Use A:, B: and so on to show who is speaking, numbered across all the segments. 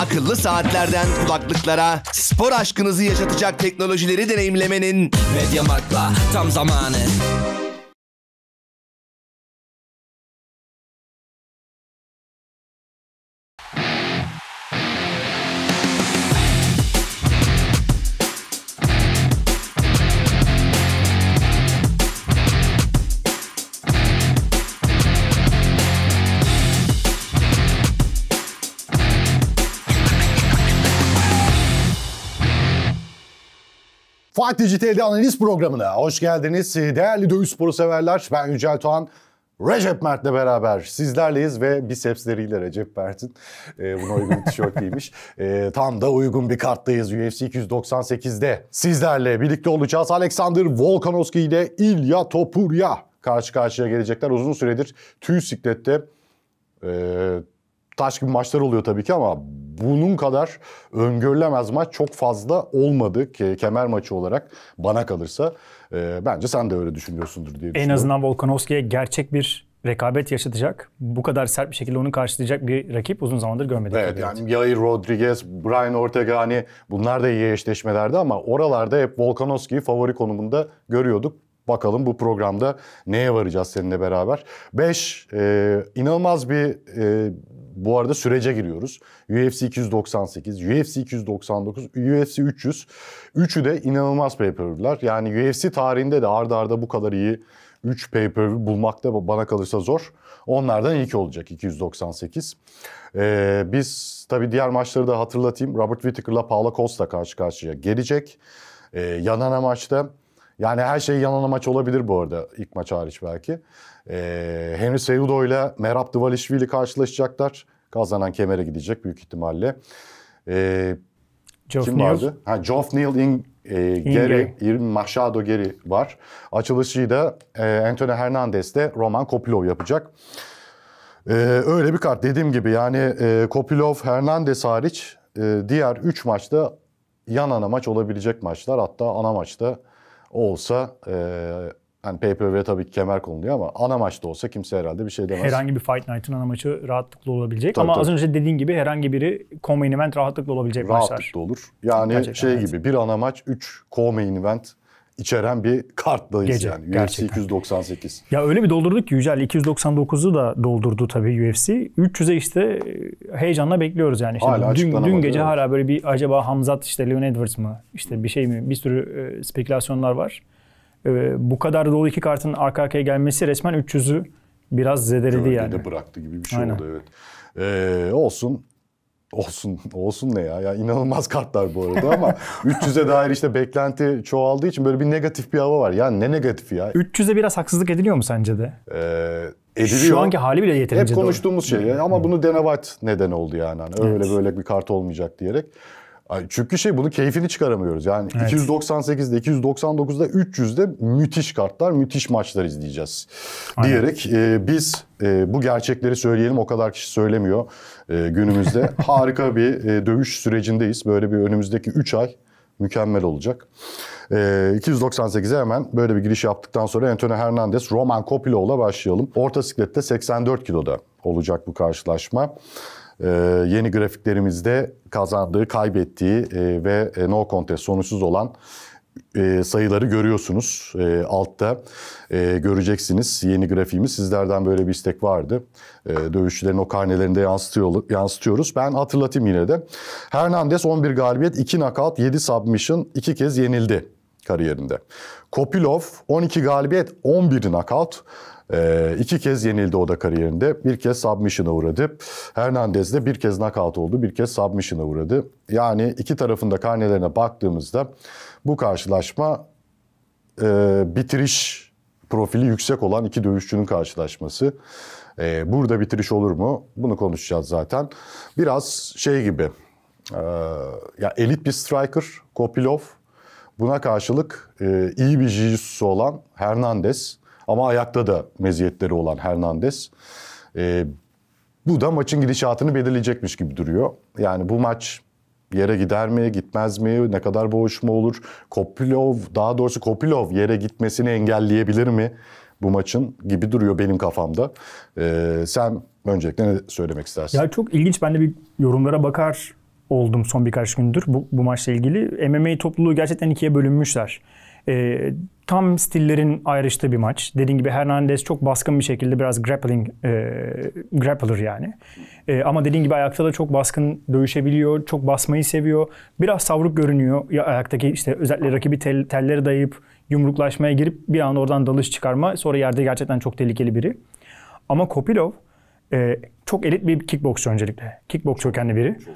A: Akıllı saatlerden kulaklıklara spor aşkınızı yaşatacak teknolojileri deneyimlemenin Mediamarkt'la tam zamanı.
B: Fatih TD Analiz Programı'na hoş geldiniz. Değerli dövüş sporu severler, ben Yücel Doğan. Recep Mert'le beraber sizlerleyiz ve bicepsleriyle Recep Mert'in e, buna uygun bir tişört giymiş. E, tam da uygun bir karttayız UFC 298'de. Sizlerle birlikte olacağız. Alexander Volkanovski ile İlya Topuria karşı karşıya gelecekler. Uzun süredir tüy siklette e, taş gibi maçlar oluyor tabii ki ama bunun kadar öngörülemez maç çok fazla olmadı ki kemer maçı olarak bana kalırsa. E, bence sen de öyle düşünüyorsundur diye En azından
A: Volkanovski'ye gerçek bir rekabet yaşatacak. Bu kadar sert bir şekilde onu karşılayacak bir rakip uzun zamandır görmedik. Evet
B: yani Yair Rodriguez, Brian Ortega hani bunlar da iyi eşleşmelerdi ama oralarda hep Volkanovski'yi favori konumunda görüyorduk. Bakalım bu programda neye varacağız seninle beraber. 5. E, inanılmaz bir e, bu arada sürece giriyoruz. UFC 298, UFC 299, UFC 300. Üçü de inanılmaz pay-per-view'ler. Yani UFC tarihinde de arda arda bu kadar iyi 3 pay-per-view bulmak da bana kalırsa zor. Onlardan ilk olacak 298. Ee, biz tabii diğer maçları da hatırlatayım. Robert Whittaker'la Paula Costa karşı karşıya gelecek. Ee, Yanana maçta yani her şey yanana maç olabilir bu arada ilk maç hariç belki. Ee, Henry Seudo ile Merab Dvalishvili karşılaşacaklar. Kazanan kemere gidecek büyük ihtimalle. Ee, Geoff kim Neal. vardı? Ha, Geoff Neal, In, e, Gary, In Machado Geri var. Açılışı da e, Anthony Hernandez de Roman Kopilov yapacak. Ee, öyle bir kart. Dediğim gibi yani e, Kopilov, Hernandez hariç e, diğer 3 maçta yan ana maç olabilecek maçlar. Hatta ana maçta olsa e, hani pay per view tabii ki kemer konuluyor ama ana maçta olsa kimse herhalde bir şey demez. Herhangi
A: bir Fight Night'ın ana maçı rahatlıkla olabilecek tabii, ama tabii. az önce dediğin gibi herhangi biri co-main event rahatlıkla olabilecek rahatlıkla maçlar.
B: Rahatlıkla olur. Yani gerçekten, şey evet. gibi bir ana maç 3 co-main event içeren bir kartlayız Gece, yani. UFC gerçekten. 298.
A: Ya öyle bir doldurduk ki Yücel 299'u da doldurdu tabii UFC. 300'e işte heyecanla bekliyoruz yani. İşte hala dün, dün gece hala böyle bir acaba Hamzat işte Leon Edwards mı? İşte bir şey mi? Bir sürü e, spekülasyonlar var. Ee, bu kadar dolu iki kartın arka arkaya gelmesi resmen 300'ü biraz zedeledi Gölgede yani. bıraktı
B: gibi bir şey Aynen. oldu evet. Ee, olsun. Olsun olsun ne ya? Ya inanılmaz kartlar bu arada ama 300'e dair işte beklenti çoğaldığı için böyle bir negatif bir hava var. Yani ne negatif ya?
A: 300'e biraz haksızlık ediliyor mu sence de?
B: Ee, ediliyor. Şu anki hali bile yeterince Hep konuştuğumuz doğru. şey. ama bunu Denavate neden oldu yani. Hani öyle evet. böyle bir kart olmayacak diyerek. Çünkü şey bunu keyfini çıkaramıyoruz. Yani evet. 298'de, 299'da, 300'de müthiş kartlar, müthiş maçlar izleyeceğiz. Aynen. Diyerek e, biz e, bu gerçekleri söyleyelim. O kadar kişi söylemiyor e, günümüzde. Harika bir e, dövüş sürecindeyiz. Böyle bir önümüzdeki 3 ay mükemmel olacak. E, 298'e hemen böyle bir giriş yaptıktan sonra Antonio Hernandez, Roman Kopilov'la başlayalım. Orta siklette 84 kiloda olacak bu karşılaşma. Ee, yeni grafiklerimizde kazandığı, kaybettiği e, ve e, no contest sonuçsuz olan e, sayıları görüyorsunuz altta göreceksiniz yeni grafiğimiz sizlerden böyle bir istek vardı dövüşçülerin o karnelerinde yansıtıyoruz ben hatırlatayım yine de Hernandez 11 galibiyet 2 nakat 7 submission 2 kez yenildi kariyerinde Kopilov 12 galibiyet 11 nakat e, iki kez yenildi o da kariyerinde. Bir kez submission'a uğradı. Hernandez de bir kez nakat oldu, bir kez submission'a uğradı. Yani iki tarafında karnelerine baktığımızda bu karşılaşma e, bitiriş profili yüksek olan iki dövüşçünün karşılaşması. E, burada bitiriş olur mu? Bunu konuşacağız zaten. Biraz şey gibi, e, ya elit bir striker Kopilov. Buna karşılık e, iyi bir jiu olan Hernandez. Ama ayakta da meziyetleri olan Hernandez. E, bu da maçın gidişatını belirleyecekmiş gibi duruyor. Yani bu maç yere gider mi, gitmez mi, ne kadar boğuşma olur? Kopilov, daha doğrusu Kopilov yere gitmesini engelleyebilir mi bu maçın gibi duruyor benim kafamda. Ee, sen öncelikle ne söylemek istersin? Ya
A: çok ilginç. Ben de bir yorumlara bakar oldum son birkaç gündür bu, bu maçla ilgili. MMA topluluğu gerçekten ikiye bölünmüşler. E, tam stillerin ayrıştığı bir maç. Dediğim gibi Hernandez çok baskın bir şekilde biraz grappling, e, grappler yani. E, ama dediğim gibi ayakta da çok baskın dövüşebiliyor, çok basmayı seviyor. Biraz savruk görünüyor. Ya ayaktaki işte özellikle rakibi tel, tellere dayayıp yumruklaşmaya girip bir anda oradan dalış çıkarma. Sonra yerde gerçekten çok tehlikeli biri. Ama Kopilov e, çok elit bir kickboksçu öncelikle. Kickboks kökenli biri. Çok,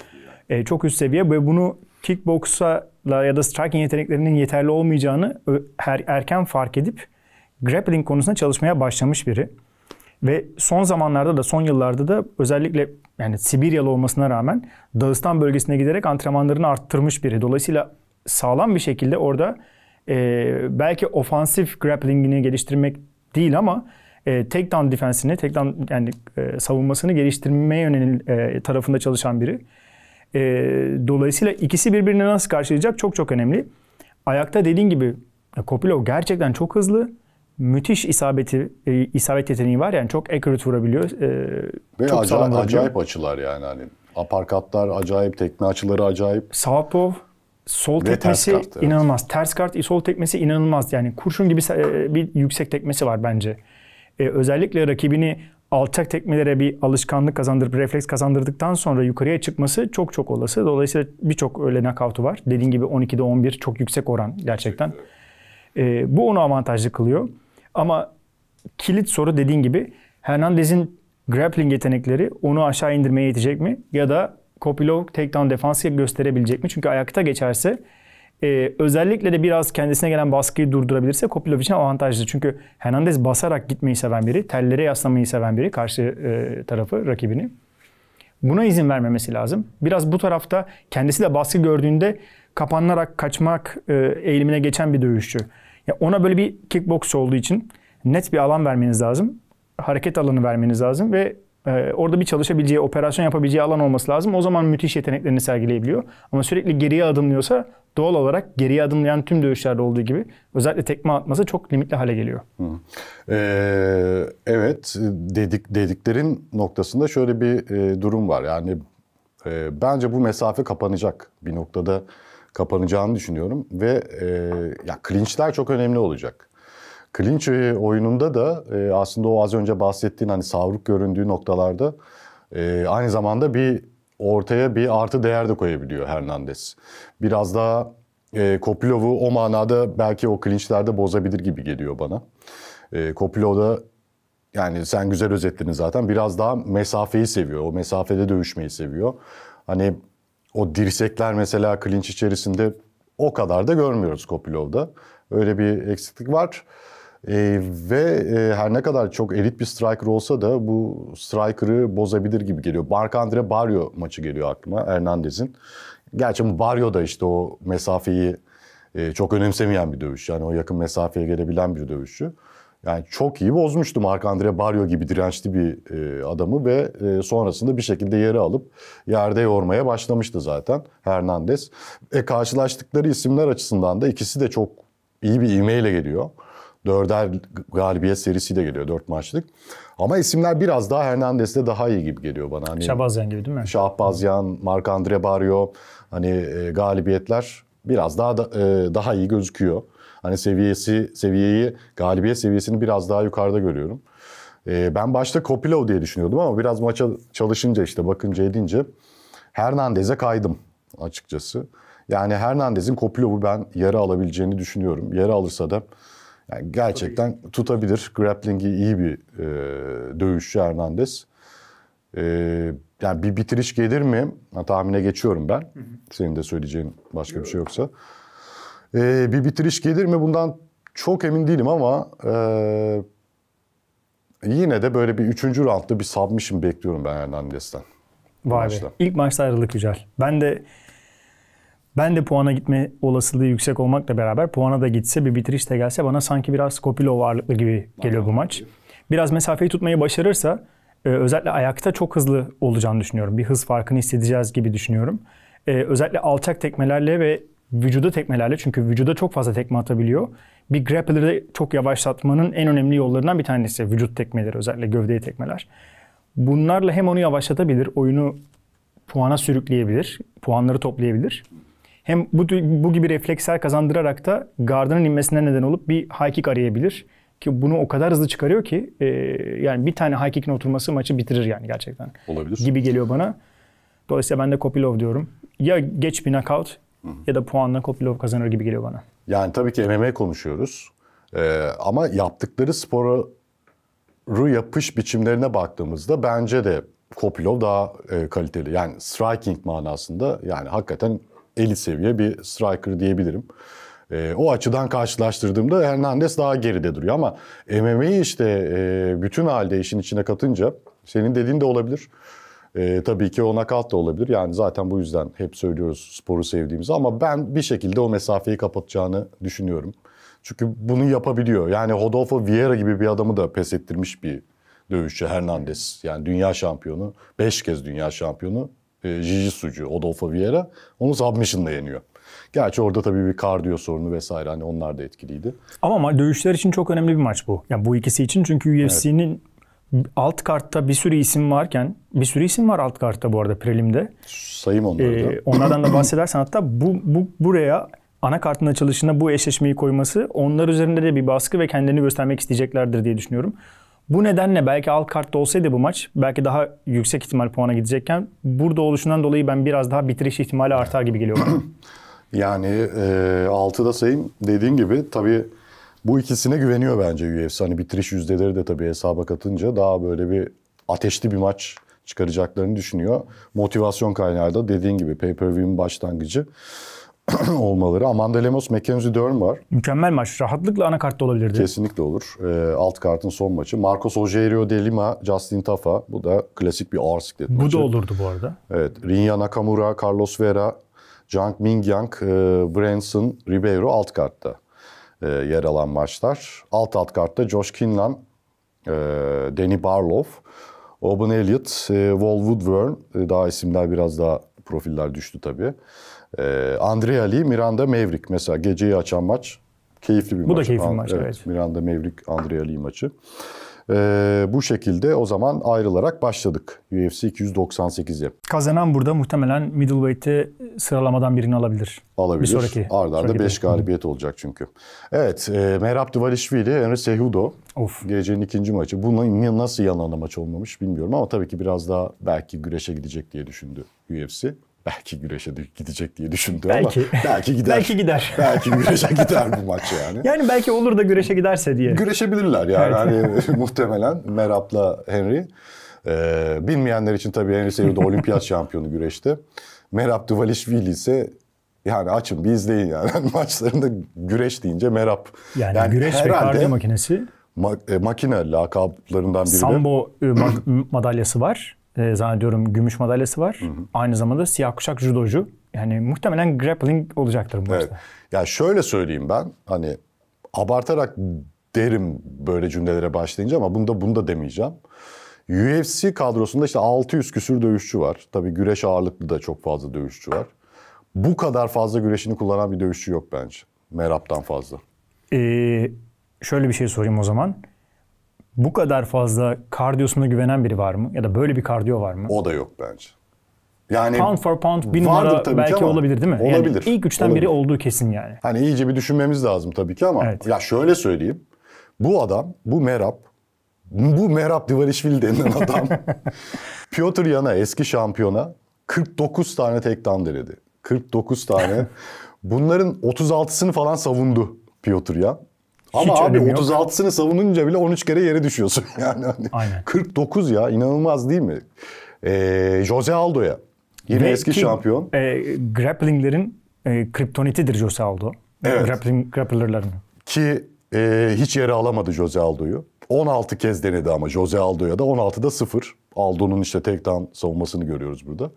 A: e, çok üst seviye ve bunu kickboksa ya da striking yeteneklerinin yeterli olmayacağını erken fark edip grappling konusunda çalışmaya başlamış biri. Ve son zamanlarda da son yıllarda da özellikle yani Sibiryalı olmasına rağmen Dağıstan bölgesine giderek antrenmanlarını arttırmış biri. Dolayısıyla sağlam bir şekilde orada e, belki ofansif grapplingini geliştirmek değil ama e, takedown defensini, takedown yani e, savunmasını geliştirmeye yönelik e, tarafında çalışan biri. E, dolayısıyla ikisi birbirini nasıl karşılayacak çok çok önemli. Ayakta dediğin gibi Kopilov gerçekten çok hızlı. Müthiş isabeti e, isabet yeteneği var yani çok accurate vurabiliyor. E, Ve çok acayip, vurabiliyor. acayip
B: açılar yani hani aparkatlar acayip, tekme açıları acayip. Southpaw sol Ve tekmesi ters kart, evet.
A: inanılmaz. Ters kart sol tekmesi inanılmaz. Yani kurşun gibi e, bir yüksek tekmesi var bence. Ee, özellikle rakibini alçak tekmelere bir alışkanlık kazandırıp refleks kazandırdıktan sonra yukarıya çıkması çok çok olası. Dolayısıyla birçok öyle nakavtu var. Dediğim gibi 12'de 11 çok yüksek oran gerçekten. E, bu onu avantajlı kılıyor. Ama kilit soru dediğim gibi Hernandez'in grappling yetenekleri onu aşağı indirmeye yetecek mi? Ya da Kopilov takedown defansı gösterebilecek mi? Çünkü ayakta geçerse ee, özellikle de biraz kendisine gelen baskıyı durdurabilirse Kopilov için avantajlı. Çünkü Hernandez basarak gitmeyi seven biri, tellere yaslamayı seven biri karşı e, tarafı, rakibini. Buna izin vermemesi lazım. Biraz bu tarafta kendisi de baskı gördüğünde kapanarak kaçmak e, eğilimine geçen bir dövüşçü. Ya ona böyle bir kickbox olduğu için net bir alan vermeniz lazım. Hareket alanı vermeniz lazım ve e, orada bir çalışabileceği, operasyon yapabileceği alan olması lazım. O zaman müthiş yeteneklerini sergileyebiliyor. Ama sürekli geriye adımlıyorsa doğal olarak geriye adımlayan tüm dövüşlerde olduğu gibi özellikle tekme atması çok limitli hale geliyor.
B: Hı. Ee, evet dedik dediklerin noktasında şöyle bir e, durum var. Yani e, bence bu mesafe kapanacak bir noktada kapanacağını düşünüyorum ve e, ya clinchler çok önemli olacak. Clinch e, oyununda da e, aslında o az önce bahsettiğin hani savruk göründüğü noktalarda e, aynı zamanda bir ortaya bir artı değer de koyabiliyor Hernandez. Biraz daha e, Kopilov'u o manada belki o clinch'lerde bozabilir gibi geliyor bana. E, Kopilov da yani sen güzel özetledin zaten. Biraz daha mesafeyi seviyor. O mesafede dövüşmeyi seviyor. Hani o dirsekler mesela clinch içerisinde o kadar da görmüyoruz Kopilov'da. Öyle bir eksiklik var. E, ve e, her ne kadar çok elit bir striker olsa da bu striker'ı bozabilir gibi geliyor. Mark Barrio maçı geliyor aklıma Hernandez'in. Gerçi bu Barrio da işte o mesafeyi e, çok önemsemeyen bir dövüş. Yani o yakın mesafeye gelebilen bir dövüşçü. Yani çok iyi bozmuştu Mark Andre Barrio gibi dirençli bir e, adamı ve e, sonrasında bir şekilde yeri alıp yerde yormaya başlamıştı zaten Hernandez. E, karşılaştıkları isimler açısından da ikisi de çok iyi bir ivmeyle geliyor dörder galibiyet serisi de geliyor. Dört maçlık. Ama isimler biraz daha Hernandez'de daha iyi gibi geliyor bana. Hani, Şahbazyan gibi değil mi? Şahbazyan, Mark Andre Barrio. Hani e, galibiyetler biraz daha da, e, daha iyi gözüküyor. Hani seviyesi seviyeyi galibiyet seviyesini biraz daha yukarıda görüyorum. E, ben başta Kopilov diye düşünüyordum ama biraz maça çalışınca işte bakınca edince Hernandez'e kaydım açıkçası. Yani Hernandez'in Kopilov'u ben yere alabileceğini düşünüyorum. Yere alırsa da yani gerçekten tutabilir. tutabilir. Grappling'i iyi bir e, dövüşçü Hernandez. E, yani bir bitiriş gelir mi? Ha, tahmine geçiyorum ben. Hı hı. Senin de söyleyeceğin başka Yok. bir şey yoksa. E, bir bitiriş gelir mi? Bundan çok emin değilim ama e, yine de böyle bir üçüncü roundda bir submission bekliyorum ben Hernandez'den.
A: Vay be. İlk maçta ayrılık güzel. Ben de ben de puana gitme olasılığı yüksek olmakla beraber puana da gitse bir bitiriş de gelse bana sanki biraz Kopilo varlıklı gibi geliyor bu maç. Biraz mesafeyi tutmayı başarırsa e, özellikle ayakta çok hızlı olacağını düşünüyorum. Bir hız farkını hissedeceğiz gibi düşünüyorum. E, özellikle alçak tekmelerle ve vücuda tekmelerle çünkü vücuda çok fazla tekme atabiliyor. Bir grappler'ı çok yavaşlatmanın en önemli yollarından bir tanesi vücut tekmeleri özellikle gövdeye tekmeler. Bunlarla hem onu yavaşlatabilir, oyunu puana sürükleyebilir, puanları toplayabilir hem bu, bu gibi refleksler kazandırarak da gardının inmesine neden olup bir high kick arayabilir. Ki bunu o kadar hızlı çıkarıyor ki e, yani bir tane high kick'in oturması maçı bitirir yani gerçekten. Olabilir. Gibi geliyor bana. Dolayısıyla ben de Kopilov diyorum. Ya geç bir knockout Hı-hı. ya da puanla Kopilov kazanır gibi geliyor bana.
B: Yani tabii ki MMA konuşuyoruz. Ee, ama yaptıkları sporu yapış biçimlerine baktığımızda bence de Kopilov daha e, kaliteli. Yani striking manasında yani hakikaten elit seviye bir striker diyebilirim. E, o açıdan karşılaştırdığımda Hernandez daha geride duruyor ama MMA'yi işte e, bütün halde işin içine katınca senin dediğin de olabilir. E, tabii ki ona kat da olabilir. Yani zaten bu yüzden hep söylüyoruz sporu sevdiğimizi ama ben bir şekilde o mesafeyi kapatacağını düşünüyorum. Çünkü bunu yapabiliyor. Yani Rodolfo Vieira gibi bir adamı da pes ettirmiş bir dövüşçü Hernandez. Yani dünya şampiyonu, beş kez dünya şampiyonu e, Jiu-Jitsu'cu Odolfo Vieira onu submission'la yeniyor. Gerçi orada tabii bir kardiyo sorunu vesaire hani onlar da etkiliydi.
A: Ama ma- dövüşler için çok önemli bir maç bu. Yani bu ikisi için çünkü UFC'nin evet. alt kartta bir sürü isim varken bir sürü isim var alt kartta bu arada prelimde. Sayım onları ee, da. onlardan da bahsedersen hatta bu, bu buraya ana kartın açılışına bu eşleşmeyi koyması onlar üzerinde de bir baskı ve kendini göstermek isteyeceklerdir diye düşünüyorum. Bu nedenle belki alt kartta olsaydı bu maç belki daha yüksek ihtimal puana gidecekken burada oluşundan dolayı ben biraz daha bitiriş ihtimali artar gibi geliyor
B: yani e, da sayayım dediğin gibi tabii bu ikisine güveniyor bence UFC. Hani bitiriş yüzdeleri de tabii hesaba katınca daha böyle bir ateşli bir maç çıkaracaklarını düşünüyor. Motivasyon kaynağı da dediğin gibi pay-per-view'in başlangıcı. olmaları. Amanda Lemos, Mackenzie Dern var.
A: Mükemmel maç. Rahatlıkla ana kartta olabilirdi.
B: Kesinlikle olur. E, alt kartın son maçı. Marcos Ogerio de Lima, Justin Tafa. Bu da klasik bir ağır siklet bu maçı. Bu da olurdu bu arada. Evet. Rinya Nakamura, Carlos Vera, Jung Mingyang, e, Branson, Ribeiro alt kartta e, yer alan maçlar. Alt alt kartta Josh Kinlan, e, Danny Barlow, Oban Elliott, e, Wall Woodburn. E, daha isimler biraz daha profiller düştü tabii. E, Andrea Lee, Miranda Maverick mesela geceyi açan maç. Keyifli bir Bu maç. Bu da keyifli bir maç. Evet, Miranda Maverick, Andrea Lee maçı. Ee, bu şekilde o zaman ayrılarak başladık UFC 298'e.
A: Kazanan burada muhtemelen middleweight'te sıralamadan birini alabilir. Alabilir. Bir sonraki. Arda arda 5
B: galibiyet Hı. olacak çünkü. Evet, e, Merab Duvalishvili, Enrique Sehudo. Of. Gecenin ikinci maçı. Bu nasıl yanlarına maç olmamış bilmiyorum ama tabii ki biraz daha belki güreşe gidecek diye düşündü UFC belki güreşe gidecek diye düşündü belki. ama belki gider. belki
A: gider. belki güreşe gider
B: bu maç yani. Yani
A: belki olur da güreşe giderse diye. Güreşebilirler
B: yani hani muhtemelen Merap'la Henry. Ee, bilmeyenler için tabii Henry Seyir'de olimpiyat şampiyonu güreşte. Merap Duvalishvili ise yani açın bir izleyin yani. Maçlarında güreş deyince Merap. Yani, yani güreş ve kardiyo makinesi. Ma- e, makine lakaplarından biri. Sambo e,
A: madalyası var e, zannediyorum gümüş madalyası var. Hı hı. Aynı zamanda siyah kuşak judocu. Yani muhtemelen grappling olacaktır bu evet.
B: maçta. Yani şöyle söyleyeyim ben hani abartarak derim böyle cümlelere başlayınca ama bunu da bunu da demeyeceğim. UFC kadrosunda işte 600 küsür dövüşçü var. Tabii güreş ağırlıklı da çok fazla dövüşçü var. Bu kadar fazla güreşini kullanan bir dövüşçü yok bence. Merap'tan fazla.
A: Ee, şöyle bir şey sorayım o zaman bu kadar fazla kardiyosuna güvenen biri var mı? Ya da böyle bir kardiyo var mı? O da yok bence. Yani pound for pound bir numara belki olabilir değil mi? Olabilir. Yani ilk üçten olabilir. biri olduğu kesin yani.
B: Hani iyice bir düşünmemiz lazım tabii ki ama evet. ya şöyle söyleyeyim. Bu adam, bu Merab, bu Merab Divarishvili denilen adam Piotr Yana eski şampiyona 49 tane tektan denedi. 49 tane. Bunların 36'sını falan savundu Piotr Yana.
A: Ama Hiç abi 36'sını
B: savununca bile 13 kere yere düşüyorsun. Yani hani Aynen. 49 ya inanılmaz değil mi? Ee, Jose Aldo'ya.
A: Yine eski ki, şampiyon. E, grapplinglerin e, kriptonitidir Jose Aldo. Evet. Grappling, grapplerların. Ki
B: e, hiç yere alamadı Jose Aldo'yu. 16 kez denedi ama Jose Aldo'ya da 16'da 0. Aldo'nun işte tek down savunmasını görüyoruz burada.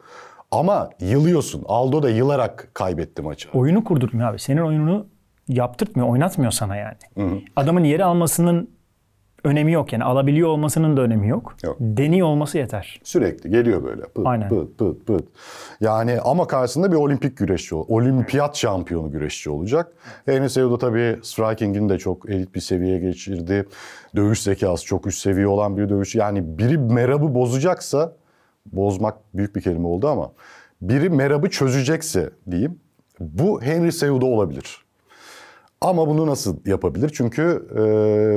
B: Ama yılıyorsun. Aldo da yılarak kaybetti maçı.
A: Oyunu kurdurtmuyor abi. Senin oyununu yaptırtmıyor, oynatmıyor sana yani. Hı hı. Adamın yeri almasının önemi yok yani alabiliyor olmasının da önemi yok. yok. Deniyor olması yeter.
B: Sürekli geliyor böyle pıt Aynen. pıt pıt pıt. Yani ama karşısında bir olimpik güreşçi, olimpiyat şampiyonu güreşçi olacak. Enes Evo tabii Striking'in de çok elit bir seviyeye geçirdi. Dövüş zekası çok üst seviye olan bir dövüş. Yani biri merabı bozacaksa, bozmak büyük bir kelime oldu ama biri merabı çözecekse diyeyim. Bu Henry Seudo olabilir. Ama bunu nasıl yapabilir? Çünkü e,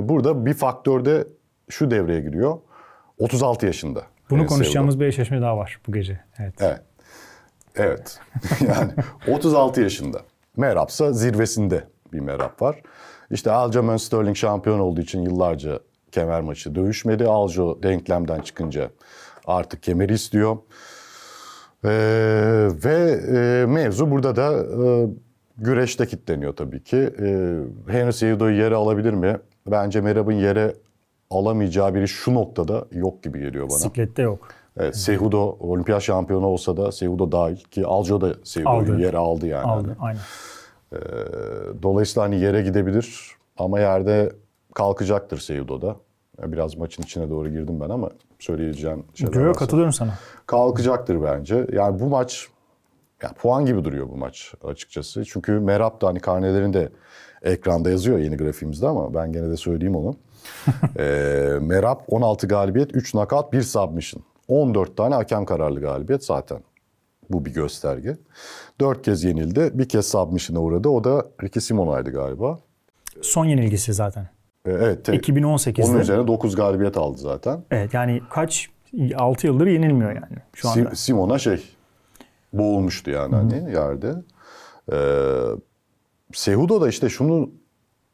B: burada bir faktörde şu devreye giriyor. 36 yaşında. Bunu e, konuşacağımız
A: bir eşleşme daha var bu gece. Evet.
B: Evet. Evet. yani 36 yaşında. Merapsa zirvesinde bir merap var. İşte Aljamain Sterling şampiyon olduğu için yıllarca kemer maçı dövüşmedi. Aljo denklemden çıkınca artık kemeri istiyor. Ee, ve e, mevzu burada da e, Güreşte kitleniyor tabii ki. E, Henry Cejudo'yu yere alabilir mi? Bence Merab'ın yere alamayacağı biri şu noktada yok gibi geliyor bana. Siklette yok. Evet, Sehudo olimpiyat şampiyonu olsa da Sehudo dahil ki Aljo da Sehudo'yu yere aldı yani. Aldı, hani. aynen. Ee, dolayısıyla hani yere gidebilir ama yerde kalkacaktır da. Biraz maçın içine doğru girdim ben ama söyleyeceğim şeyler Yo, varsa. katılıyorum sana. Kalkacaktır bence. Yani bu maç yani puan gibi duruyor bu maç açıkçası. Çünkü Merab da hani karnelerin ekranda yazıyor yeni grafiğimizde ama ben gene de söyleyeyim onu. e, Merab 16 galibiyet, 3 nakat, 1 submission. 14 tane hakem kararlı galibiyet zaten. Bu bir gösterge. 4 kez yenildi. Bir kez submission'a uğradı. O da Ricky Simona'ydı galiba.
A: Son yenilgisi zaten.
B: E, evet. 2018'de. Onun üzerine 9 galibiyet aldı zaten.
A: Evet yani kaç 6 yıldır yenilmiyor yani şu anda.
B: Simon'a şey boğulmuştu yani hani Hı. yerde. Ee, Sehudo da işte şunu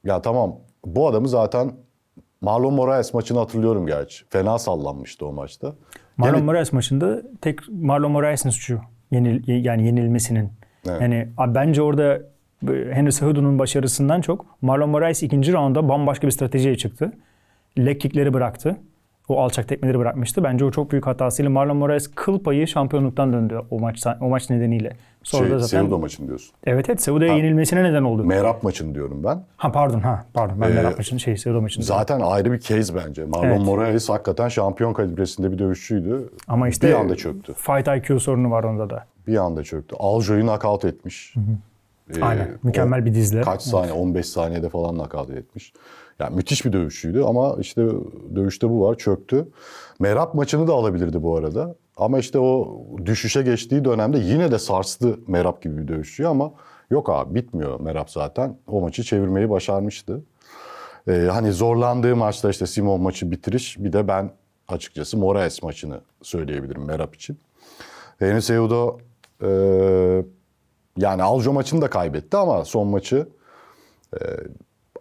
B: ya tamam bu adamı zaten Marlon Moraes maçını hatırlıyorum gerçi. Fena sallanmıştı o
A: maçta. Marlon Gene... Moraes maçında tek Marlon Moraes'in suçu yenil, yani yenilmesinin. Evet. Yani bence orada e, Henry Cejudo'nun başarısından çok Marlon Moraes ikinci rounda bambaşka bir stratejiye çıktı. Leg kickleri bıraktı o alçak tekmeleri bırakmıştı. Bence o çok büyük hatasıyla Marlon Moraes kıl payı şampiyonluktan döndü o maç o maç nedeniyle. Sonra şey, da zaten Seuda maçın diyorsun. Evet evet Seuda'ya yenilmesine neden oldu.
B: Merap maçın diyorum ben.
A: Ha pardon ha
B: pardon ben ee, Merap maçın
A: şey Seuda maçın.
B: Zaten diyorum. ayrı bir case bence. Marlon evet. Moraes hakikaten şampiyon kalibresinde bir dövüşçüydü. Ama işte bir anda çöktü.
A: Fight IQ sorunu var onda da.
B: Bir anda çöktü. Aljo'yu nakavt etmiş.
A: Hı hı.
B: Ee, Aynen. Mükemmel o, bir dizle. Kaç saniye? Evet. 15 saniyede falan nakavt etmiş. Yani müthiş bir dövüşçüydü ama işte dövüşte bu var çöktü. Merap maçını da alabilirdi bu arada. Ama işte o düşüşe geçtiği dönemde yine de sarstı Merap gibi bir dövüşçüyü ama yok abi bitmiyor Merap zaten. O maçı çevirmeyi başarmıştı. Ee, hani zorlandığı maçta işte Simon maçı bitiriş bir de ben açıkçası Moraes maçını söyleyebilirim Merap için. Enes Eudo e, yani Aljo maçını da kaybetti ama son maçı e,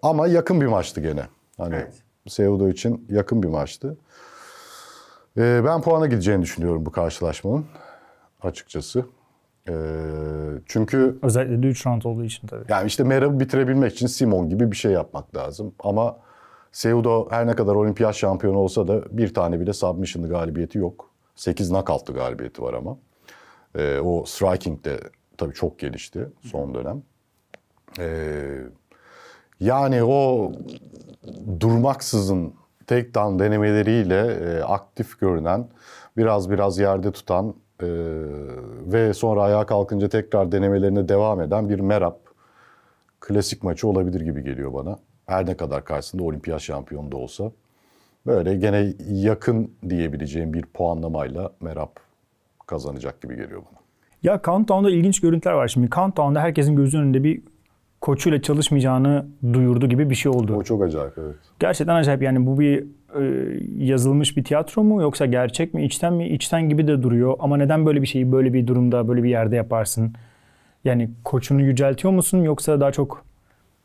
B: ama yakın bir maçtı gene. Hani evet. Seudo için yakın bir maçtı. Ee, ben puana gideceğini düşünüyorum bu karşılaşmanın açıkçası. Ee,
A: çünkü... Özellikle de 3 round olduğu için tabii. Yani
B: işte Merab'ı bitirebilmek için Simon gibi bir şey yapmak lazım. Ama Seudo her ne kadar olimpiyat şampiyonu olsa da bir tane bile submission'lı galibiyeti yok. 8 knockout'lı galibiyeti var ama. Ee, o striking de tabii çok gelişti son dönem. Ee, yani o durmaksızın tek down denemeleriyle e, aktif görünen, biraz biraz yerde tutan e, ve sonra ayağa kalkınca tekrar denemelerine devam eden bir Merap klasik maçı olabilir gibi geliyor bana. Her ne kadar karşısında olimpiyat şampiyonu da olsa. Böyle gene yakın diyebileceğim bir puanlamayla Merap kazanacak gibi geliyor bana.
A: Ya Countdown'da ilginç görüntüler var şimdi. Countdown'da herkesin gözünün önünde bir koçuyla çalışmayacağını duyurdu gibi bir şey oldu. O çok acayip evet. Gerçekten acayip yani bu bir e, yazılmış bir tiyatro mu yoksa gerçek mi içten mi içten gibi de duruyor ama neden böyle bir şeyi böyle bir durumda böyle bir yerde yaparsın? Yani koçunu yüceltiyor musun yoksa daha çok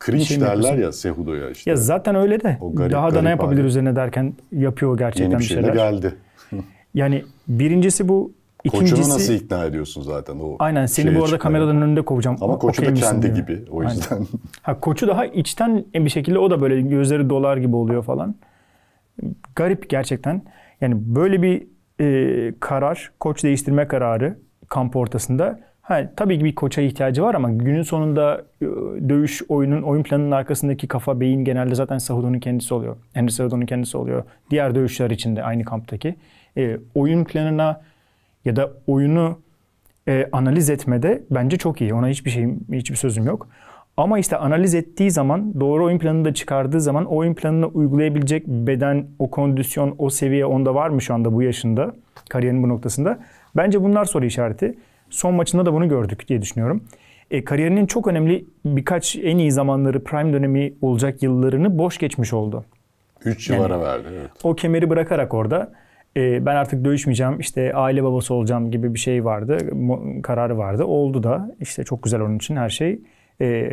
A: Cringe şey derler
B: ya Sehudo'ya işte. Ya zaten
A: öyle de. O garip, daha garip da ne yapabilir hali. üzerine derken yapıyor gerçekten Yeni bir şey şeyler. Yeni bir
B: şeyle geldi.
A: yani birincisi bu İkincisi, Koçunu nasıl
B: ikna ediyorsun zaten o Aynen seni bu arada çıkmaya.
A: kameraların önünde kovacağım. Ama koçu da kendi diyor. gibi o yüzden. Aynen. Ha koçu daha içten bir şekilde o da böyle gözleri dolar gibi oluyor falan. Garip gerçekten. Yani böyle bir e, karar, koç değiştirme kararı kamp ortasında. Ha, tabii ki bir koça ihtiyacı var ama günün sonunda e, dövüş oyunun oyun planının arkasındaki kafa, beyin genelde zaten Sahudon'un kendisi oluyor. Henry Sahudon'un kendisi oluyor. Diğer dövüşler içinde aynı kamptaki. E, oyun planına ya da oyunu e, analiz etmede bence çok iyi. Ona hiçbir şeyim, hiçbir sözüm yok. Ama işte analiz ettiği zaman, doğru oyun planını da çıkardığı zaman o oyun planını uygulayabilecek beden, o kondisyon, o seviye onda var mı şu anda bu yaşında, kariyerin bu noktasında? Bence bunlar soru işareti. Son maçında da bunu gördük diye düşünüyorum. E, kariyerinin çok önemli birkaç en iyi zamanları, prime dönemi olacak yıllarını boş geçmiş oldu. 3 yıllara yani, verdi. Evet. O kemeri bırakarak orada e, ben artık dövüşmeyeceğim işte aile babası olacağım gibi bir şey vardı kararı vardı oldu da işte çok güzel onun için her şey e,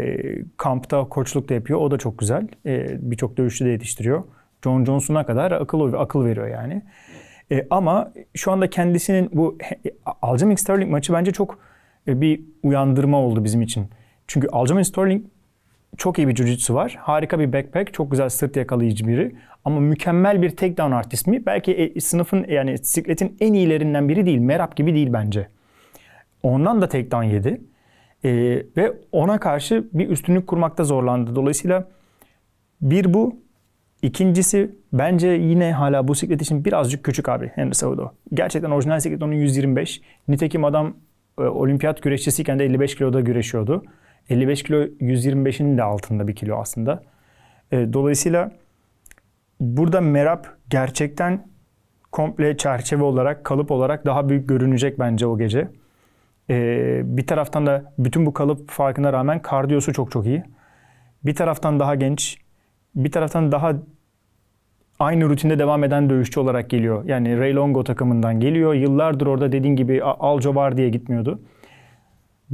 A: kampta koçluk da yapıyor o da çok güzel e, birçok dövüşçü de yetiştiriyor John Johnson'a kadar akıl akıl veriyor yani e, ama şu anda kendisinin bu Aljamain Sterling maçı bence çok e, bir uyandırma oldu bizim için çünkü Aljamain Sterling çok iyi bir jiu var. Harika bir backpack, çok güzel sırt yakalayıcı biri. Ama mükemmel bir takedown artist mi? Belki e, sınıfın yani sikletin en iyilerinden biri değil. Merap gibi değil bence. Ondan da takedown yedi. E, ve ona karşı bir üstünlük kurmakta zorlandı. Dolayısıyla bir bu. İkincisi bence yine hala bu siklet için birazcık küçük abi Henry Cejudo. Gerçekten orijinal siklet onun 125. Nitekim adam e, olimpiyat güreşçisiyken de 55 kiloda güreşiyordu. 55 kilo 125'inin de altında bir kilo aslında. E, dolayısıyla burada merap gerçekten komple çerçeve olarak, kalıp olarak daha büyük görünecek bence o gece. E, bir taraftan da bütün bu kalıp farkına rağmen kardiyosu çok çok iyi. Bir taraftan daha genç, bir taraftan daha aynı rutinde devam eden dövüşçü olarak geliyor. Yani Ray Longo takımından geliyor. Yıllardır orada dediğin gibi Aljo var diye gitmiyordu.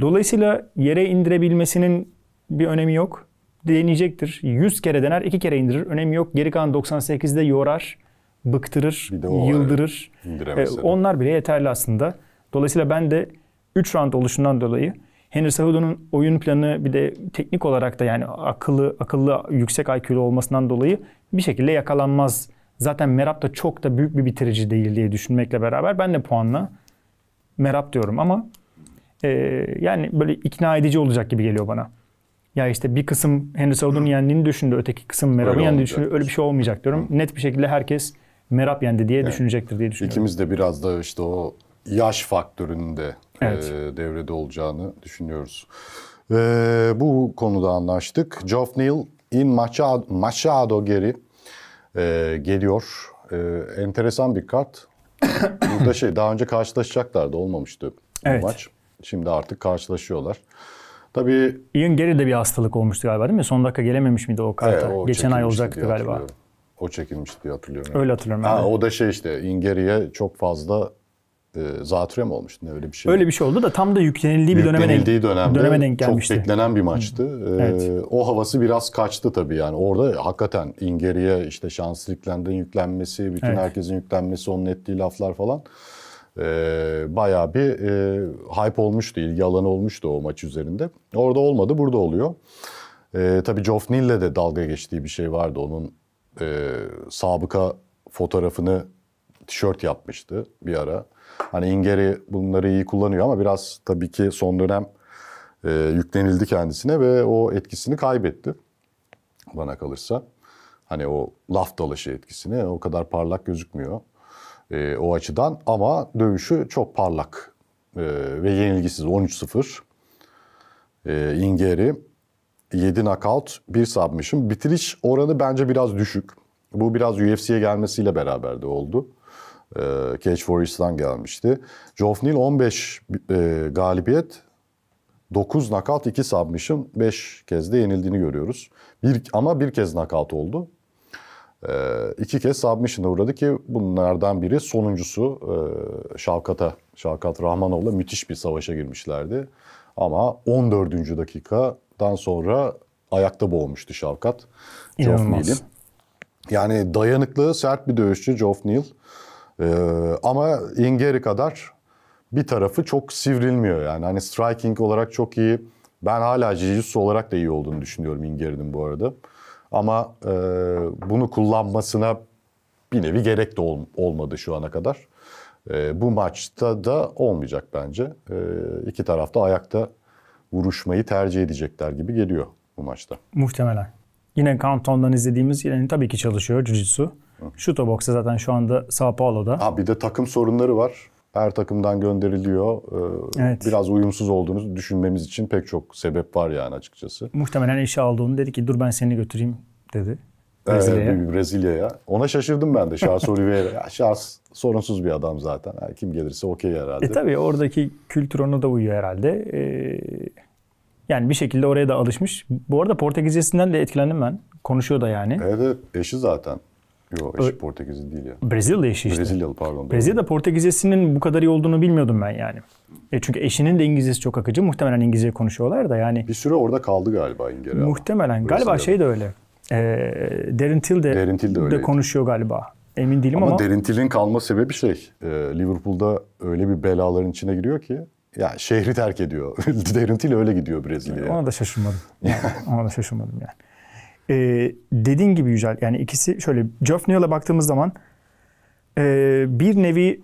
A: Dolayısıyla yere indirebilmesinin bir önemi yok. Deneyecektir. 100 kere dener, 2 kere indirir. Önemi yok. Geri kalan 98'de yorar, bıktırır, yıldırır. Ee, onlar bile yeterli aslında. Dolayısıyla ben de 3 round oluşundan dolayı Henry Cejudo'nun oyun planı bir de teknik olarak da yani akıllı akıllı yüksek IQ'lu olmasından dolayı bir şekilde yakalanmaz. Zaten Merab da çok da büyük bir bitirici değil diye düşünmekle beraber ben de puanla Merab diyorum ama e, yani böyle ikna edici olacak gibi geliyor bana. Ya işte bir kısım Henry Saldun yendiğini düşündü, öteki kısım Merab'ı yendiğini düşündü. Öyle bir şey olmayacak diyorum. Hı. Net bir şekilde herkes Merab yendi diye yani, düşünecektir diye düşünüyorum. İkimiz
B: de biraz da işte o yaş faktörünün de evet. e, devrede olacağını düşünüyoruz. E, bu konuda anlaştık. Geoff Neal in Machado, Machado geri e, geliyor. E, enteresan bir kart. Burada şey daha önce karşılaşacaklardı olmamıştı evet. bu maç. Şimdi artık karşılaşıyorlar.
A: Tabii Ian Gary'de bir hastalık olmuştu galiba değil mi? Son dakika gelememiş miydi o karta? E, o Geçen ay olacaktı galiba.
B: O çekilmişti diye hatırlıyorum. Öyle hatırlıyorum. Ha, o da şey işte İngeriye çok fazla e, zatürre mi olmuştu ne öyle bir şey. Öyle bir
A: şey oldu da tam da yüklenildiği bir döneme denk, dönemde döneme denk gelmişti. Çok beklenen bir maçtı.
B: Hı. E, evet. E, o havası biraz kaçtı tabii yani. Orada hakikaten İngeriye işte şanslı yüklenmesi, bütün evet. herkesin yüklenmesi, onun ettiği laflar falan e, bayağı bir e, hype olmuştu, ilgi alanı olmuştu o maç üzerinde. Orada olmadı, burada oluyor. E, tabii Geoff Neal'le de dalga geçtiği bir şey vardı. Onun e, sabıka fotoğrafını tişört yapmıştı bir ara. Hani Ingeri bunları iyi kullanıyor ama biraz tabii ki son dönem e, yüklenildi kendisine ve o etkisini kaybetti bana kalırsa. Hani o laf dalaşı etkisini o kadar parlak gözükmüyor e, o açıdan ama dövüşü çok parlak e, ve yenilgisiz 13-0. E, Ingeri 7 knockout, 1 submission. Bitiriş oranı bence biraz düşük. Bu biraz UFC'ye gelmesiyle beraber de oldu. E, Cage Warriors'dan gelmişti. Geoff Neal 15 e, galibiyet, 9 knockout, 2 submission, 5 kez de yenildiğini görüyoruz. Bir, ama bir kez knockout oldu. Ee, iki kez submission'a uğradı ki bunlardan biri sonuncusu e, Şavkat'a, Şavkat Rahmanoğlu'la müthiş bir savaşa girmişlerdi. Ama 14. dakikadan sonra ayakta boğulmuştu Şavkat. Geoff Yani dayanıklı, sert bir dövüşçü Geoff Neal. Ee, ama Ingeri kadar bir tarafı çok sivrilmiyor yani. Hani striking olarak çok iyi. Ben hala jiu olarak da iyi olduğunu düşünüyorum Ingeri'nin bu arada. Ama e, bunu kullanmasına bir nevi gerek de ol, olmadı şu ana kadar. E, bu maçta da olmayacak bence. E, iki tarafta ayakta vuruşmayı tercih edecekler gibi geliyor bu maçta.
A: Muhtemelen. Yine Kanton'dan izlediğimiz yine tabii ki çalışıyor Jiu Jitsu. Şu Box'a zaten şu anda Sao Paulo'da.
B: Ha bir de takım sorunları var her takımdan gönderiliyor. Ee, evet. Biraz uyumsuz olduğunu düşünmemiz için pek çok sebep var yani açıkçası.
A: Muhtemelen eşi aldığını dedi ki dur ben seni götüreyim dedi. Ee, Brezilya'ya. Ee,
B: Brezilya'ya. Ona şaşırdım ben de Charles Oliveira. Charles sorunsuz bir adam zaten. Yani kim gelirse okey herhalde. E tabii
A: oradaki kültür ona da uyuyor herhalde. Ee, yani bir şekilde oraya da alışmış. Bu arada Portekizcesinden de etkilendim ben. Konuşuyor da yani.
B: Evet, evet eşi zaten. Yok eşi Portekizli değil ya. Brezilya eşi işte. Brezilyalı pardon.
A: Brezilya'da Portekizcesinin bu kadar iyi olduğunu bilmiyordum ben yani. E çünkü eşinin de İngilizcesi çok akıcı. Muhtemelen İngilizce konuşuyorlar da yani. Bir süre orada kaldı galiba İngilizce Muhtemelen. Galiba şey de öyle. E, Derin Till de, Derin Till de, de konuşuyor galiba. Emin değilim ama. Ama Derin
B: Till'in kalma sebebi şey. E, Liverpool'da öyle bir belaların içine giriyor ki ya şehri terk ediyor.
A: Derintiyle
B: öyle gidiyor Brezilya'ya.
A: Ona da şaşırmadım. ona da şaşırmadım yani e, dediğin gibi Yücel yani ikisi şöyle Geoff Neal'a baktığımız zaman e, bir nevi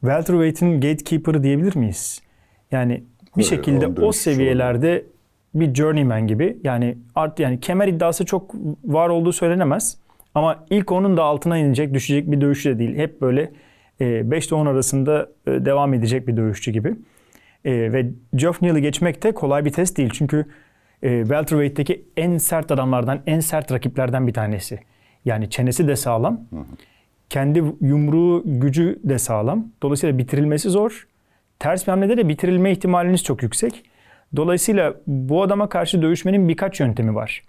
A: welterweight'in gatekeeper'ı diyebilir miyiz? Yani bir ee, şekilde o seviyelerde bir journeyman gibi yani art yani kemer iddiası çok var olduğu söylenemez. Ama ilk onun da altına inecek, düşecek bir dövüşçü de değil. Hep böyle 5 ile 10 arasında e, devam edecek bir dövüşçü gibi. E, ve Geoff Neal'ı geçmek de kolay bir test değil. Çünkü e, welterweight'teki en sert adamlardan, en sert rakiplerden bir tanesi. Yani çenesi de sağlam. Hı hı. Kendi yumruğu, gücü de sağlam. Dolayısıyla bitirilmesi zor. Ters bir hamlede de bitirilme ihtimaliniz çok yüksek. Dolayısıyla bu adama karşı dövüşmenin birkaç yöntemi var.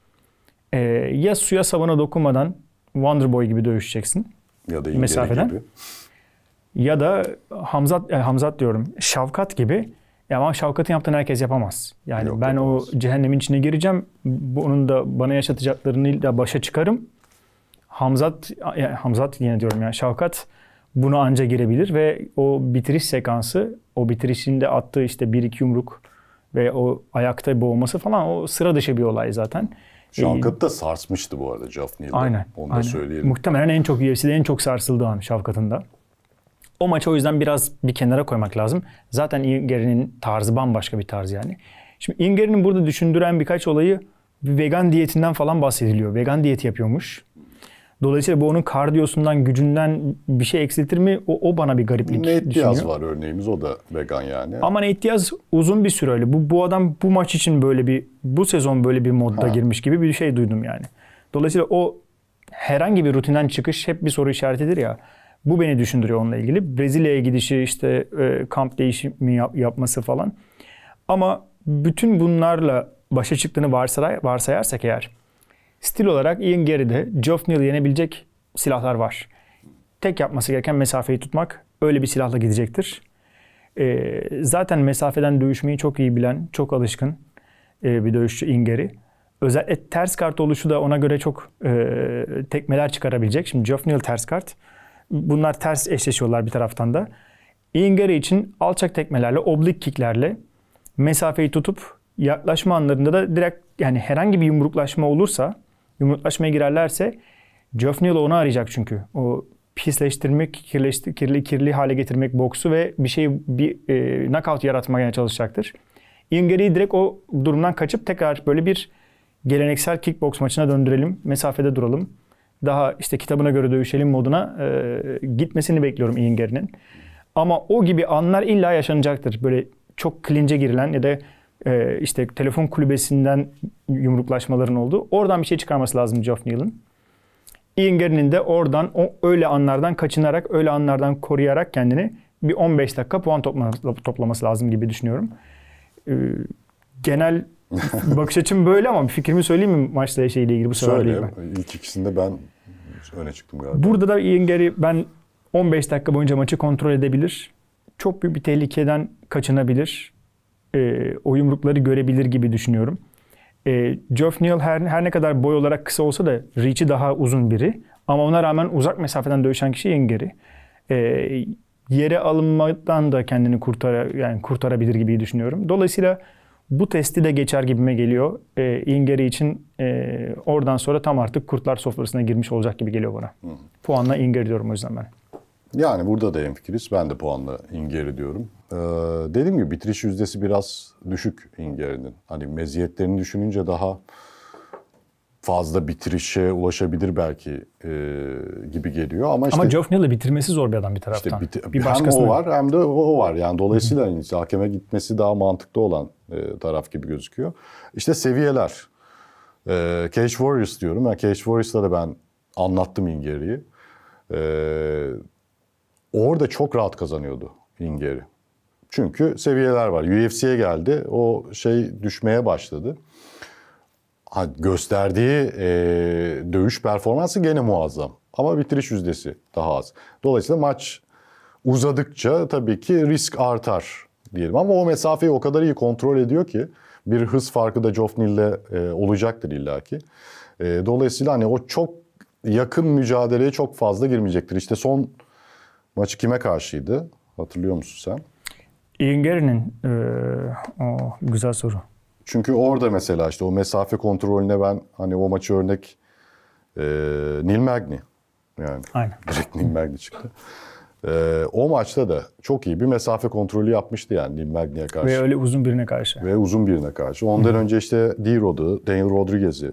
A: Ee, ya suya sabuna dokunmadan Wonderboy gibi dövüşeceksin. Ya da mesafeden. Gibi. Ya da Hamzat, e, Hamzat diyorum Şavkat gibi ya ama Şavkat'ın yaptığını herkes yapamaz. Yani Yok, ben yapamaz. o cehennemin içine gireceğim. Bunun da bana yaşatacaklarını da başa çıkarım. Hamzat, yani Hamzat yine diyorum yani Şavkat bunu anca girebilir ve o bitiriş sekansı, o bitirişinde attığı işte bir iki yumruk ve o ayakta boğulması falan o sıra dışı bir olay zaten. Şavkat ee,
B: da sarsmıştı bu arada
A: Jaffney'de. Aynen. Onu da aynen. söyleyelim. Muhtemelen en çok UFC'de en çok sarsıldığı an Şavkat'ın da. O maçı o yüzden biraz bir kenara koymak lazım. Zaten Inger'in tarzı bambaşka bir tarz yani. Şimdi Inger'in burada düşündüren birkaç olayı bir vegan diyetinden falan bahsediliyor. Vegan diyet yapıyormuş. Dolayısıyla bu onun kardiyosundan, gücünden bir şey eksiltir mi? O, o bana bir gariplik Nate düşünüyor. Diaz
B: var örneğimiz. O da vegan yani.
A: Ama Nate Diaz uzun bir süre öyle. Bu, bu adam bu maç için böyle bir, bu sezon böyle bir modda ha. girmiş gibi bir şey duydum yani. Dolayısıyla o herhangi bir rutinden çıkış hep bir soru işaretidir ya. Bu beni düşündürüyor onunla ilgili. Brezilya'ya gidişi, işte e, kamp değişimi yap, yapması falan. Ama bütün bunlarla başa çıktığını varsay, varsayarsak eğer, stil olarak Ian Gary'de Geoff Neal'ı yenebilecek silahlar var. Tek yapması gereken mesafeyi tutmak. Öyle bir silahla gidecektir. E, zaten mesafeden dövüşmeyi çok iyi bilen, çok alışkın e, bir dövüşçü Ingeri. Özellikle ters kart oluşu da ona göre çok e, tekmeler çıkarabilecek. Şimdi Geoff Neal ters kart bunlar ters eşleşiyorlar bir taraftan da. Ingari için alçak tekmelerle, oblik kicklerle mesafeyi tutup yaklaşma anlarında da direkt yani herhangi bir yumruklaşma olursa, yumruklaşmaya girerlerse Jofnilo onu arayacak çünkü. O pisleştirmek, kirleşti, kirli, kirli hale getirmek boksu ve bir şey bir e, knockout yaratmaya çalışacaktır. Ingari'yi direkt o durumdan kaçıp tekrar böyle bir geleneksel kickbox maçına döndürelim. Mesafede duralım daha işte kitabına göre dövüşelim moduna e, gitmesini bekliyorum Ian Ama o gibi anlar illa yaşanacaktır. Böyle çok klince girilen ya da e, işte telefon kulübesinden yumruklaşmaların olduğu. Oradan bir şey çıkarması lazım Geoff Neal'ın. Ian de oradan o öyle anlardan kaçınarak, öyle anlardan koruyarak kendini bir 15 dakika puan toplaması, toplaması lazım gibi düşünüyorum. E, genel Bakış açım böyle ama bir fikrimi söyleyeyim mi maçla şeyle ilgili bu sefer değil
B: ben. İlk ikisinde ben öne çıktım galiba. Burada da
A: Yenger'i ben 15 dakika boyunca maçı kontrol edebilir. Çok büyük bir tehlikeden kaçınabilir. E, o yumrukları görebilir gibi düşünüyorum. E, Geoff Neal her, her ne kadar boy olarak kısa olsa da reach'i daha uzun biri. Ama ona rağmen uzak mesafeden dövüşen kişi Yenger'i. E, yere alınmadan da kendini kurtar yani kurtarabilir gibi düşünüyorum. Dolayısıyla bu testi de geçer gibime geliyor. E, Ingeri için e, oradan sonra tam artık kurtlar sofrasına girmiş olacak gibi geliyor bana. Hı. Puanla Ingeri diyorum o yüzden ben.
B: Yani burada da hemfikiriz. Ben de puanla Ingeri diyorum. Ee, dediğim gibi bitiriş yüzdesi biraz düşük Ingeri'nin. Hani meziyetlerini düşününce daha fazla bitirişe ulaşabilir belki e, gibi geliyor ama işte... Ama Geoff
A: Neal'ı bitirmesi zor bir adam bir taraftan. işte biti, bir başkasına... Hem o var
B: hem de o, o var. Yani dolayısıyla yani hakeme gitmesi daha mantıklı olan e, taraf gibi gözüküyor. İşte seviyeler. E, Cage Warriors diyorum. Yani Cage Warriors'ta da ben anlattım İngeri'yi. E, orada çok rahat kazanıyordu İngeri. Çünkü seviyeler var. UFC'ye geldi. O şey düşmeye başladı gösterdiği e, dövüş performansı gene muazzam. Ama bitiriş yüzdesi daha az. Dolayısıyla maç uzadıkça tabii ki risk artar diyelim. Ama o mesafeyi o kadar iyi kontrol ediyor ki bir hız farkı da Jofnille Neal'le e, olacaktır illaki. E, dolayısıyla hani o çok yakın mücadeleye çok fazla girmeyecektir. İşte son maçı kime karşıydı? Hatırlıyor musun sen?
A: Ian Gary'nin e, o güzel soru.
B: Çünkü orada mesela işte o mesafe kontrolüne ben hani o maçı örnek e, Neil Magny yani Aynen. direkt Neil Magny çıktı. E, o maçta da çok iyi bir mesafe kontrolü yapmıştı yani Neil Magny'e karşı. Ve
A: öyle uzun birine karşı. Ve uzun
B: birine karşı. Ondan önce işte D-Rod'u, Daniel Rodriguez'i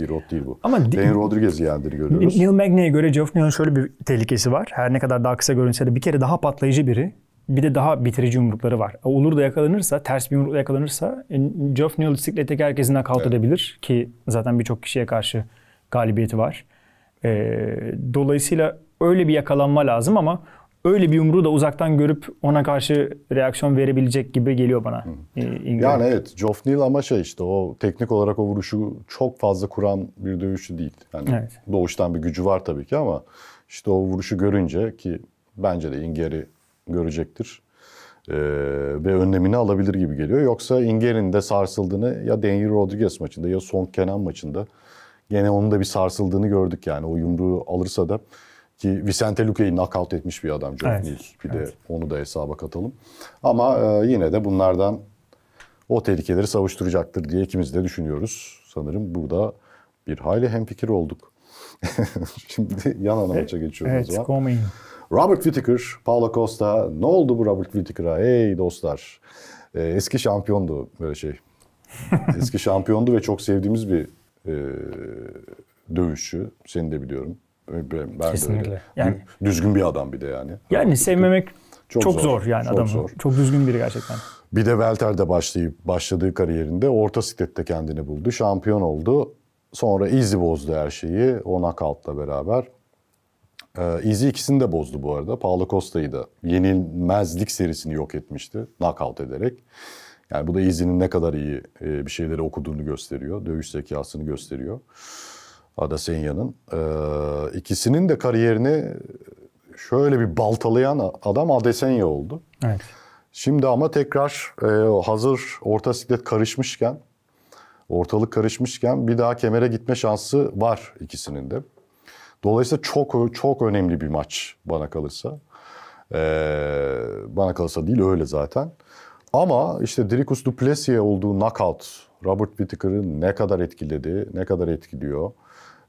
B: D-Rod değil bu. Ama Daniel Rodriguez'i yendiğini görüyoruz. Neil
A: Magny'e göre Geoff Neal'ın şöyle bir tehlikesi var. Her ne kadar daha kısa görünse de bir kere daha patlayıcı biri bir de daha bitirici yumrukları var. Olur e, da yakalanırsa, ters bir yumrukla yakalanırsa e, Geoff Neal bisikletteki herkesi nakavt evet. edebilir ki zaten birçok kişiye karşı galibiyeti var. E, dolayısıyla öyle bir yakalanma lazım ama öyle bir yumruğu da uzaktan görüp ona karşı reaksiyon verebilecek gibi geliyor bana. Hı. E, Ingram. Yani
B: evet Geoff Neal ama şey işte o teknik olarak o vuruşu çok fazla kuran bir dövüşçü değil. Yani evet. doğuştan bir gücü var tabii ki ama işte o vuruşu görünce ki bence de Ingeri görecektir e, ve önlemini alabilir gibi geliyor. Yoksa Inger'in de sarsıldığını ya Daniel Rodriguez maçında ya Son Kenan maçında gene onun da bir sarsıldığını gördük yani o yumruğu alırsa da ki Vicente Luque'yi knockout etmiş bir adam John evet. Neal. Bir evet. de onu da hesaba katalım. Ama e, yine de bunlardan o tehlikeleri savuşturacaktır diye ikimiz de düşünüyoruz. Sanırım burada bir hayli hemfikir olduk. Şimdi yan ana e, maça geçiyoruz. Evet, o zaman. Robert Whittaker, Paulo Costa. Ne oldu bu Robert Whittaker'a? Hey dostlar. E, eski şampiyondu böyle şey. eski şampiyondu ve çok sevdiğimiz bir e, dövüşçü. Seni de biliyorum. Ee, ben, ben Kesinlikle. Böyle. Yani düzgün bir adam bir de yani.
A: Yani sevmemek çok, çok zor, zor yani çok adamın. Zor. Çok düzgün biri gerçekten.
B: Bir de Welter'de başlayıp başladığı kariyerinde orta siklette kendini buldu. Şampiyon oldu. Sonra izi bozdu her şeyi o nakavtla beraber. Ee, Easy ikisini de bozdu bu arada. Paolo Costa'yı da yenilmezlik serisini yok etmişti. Knockout ederek. Yani bu da Easy'nin ne kadar iyi e, bir şeyleri okuduğunu gösteriyor. Dövüş zekasını gösteriyor. Adesenya'nın. Ee, ikisinin de kariyerini şöyle bir baltalayan adam Adesenya oldu. Evet. Şimdi ama tekrar e, hazır orta siklet karışmışken, ortalık karışmışken bir daha kemere gitme şansı var ikisinin de. Dolayısıyla çok çok önemli bir maç bana kalırsa. Ee, bana kalırsa değil öyle zaten. Ama işte Dricus du olduğu knockout Robert Whittaker'ı ne kadar etkiledi, ne kadar etkiliyor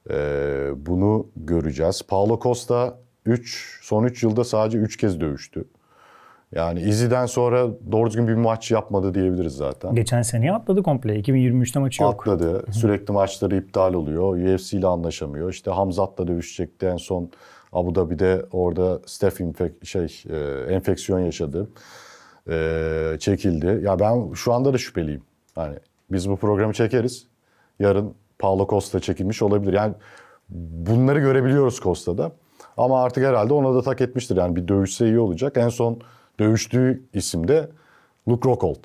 B: ee, bunu göreceğiz. Paulo Costa 3 son 3 yılda sadece 3 kez dövüştü. Yani Iziden sonra doğru düzgün bir maç yapmadı diyebiliriz zaten.
A: Geçen seneye atladı komple. 2023'te maçı yok.
B: Atladı. Sürekli maçları iptal oluyor. UFC ile anlaşamıyor. İşte Hamzat'la dövüşecekti en son Abu Dhabi'de orada staph infek şey e, enfeksiyon yaşadı. E, çekildi. Ya ben şu anda da şüpheliyim. Yani biz bu programı çekeriz. Yarın Paulo Costa çekilmiş olabilir. Yani bunları görebiliyoruz Costa'da. Ama artık herhalde ona da tak etmiştir. Yani bir dövüşse iyi olacak. En son dövüştüğü isim de Luke Rockhold.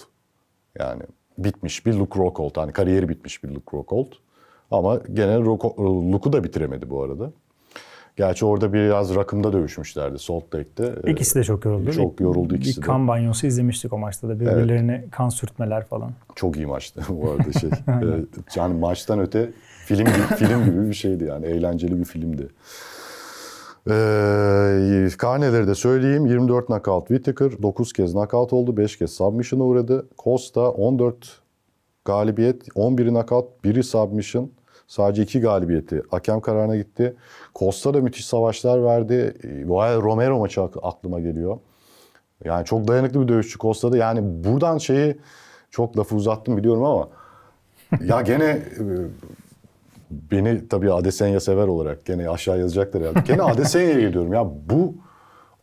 B: Yani bitmiş bir Luke Rockhold. Hani kariyeri bitmiş bir Luke Rockhold. Ama gene e, Luke'u da bitiremedi bu arada. Gerçi orada biraz rakımda dövüşmüşlerdi Salt Lake'te. E, ikisi de çok yoruldu. Çok yoruldu ikisi bir de. Bir kan
A: banyosu izlemiştik o maçta da. Birbirlerine evet. kan sürtmeler falan.
B: Çok iyi maçtı bu arada şey. E, yani maçtan öte film gibi, film gibi bir şeydi yani. Eğlenceli bir filmdi. Ee, karneleri de söyleyeyim. 24 nakavt Whittaker, 9 kez nakavt oldu, 5 kez submission'a uğradı. Costa 14 galibiyet, 11 nakavt, 1'i submission. Sadece iki galibiyeti hakem kararına gitti. Costa da müthiş savaşlar verdi. Vay ee, Romero maçı aklıma geliyor. Yani çok dayanıklı bir dövüşçü Costa'da. Yani buradan şeyi çok lafı uzattım biliyorum ama ya gene e, beni tabii Adesanya sever olarak gene aşağı yazacaklar herhalde. Gene Adesenya'ya gidiyorum. Ya bu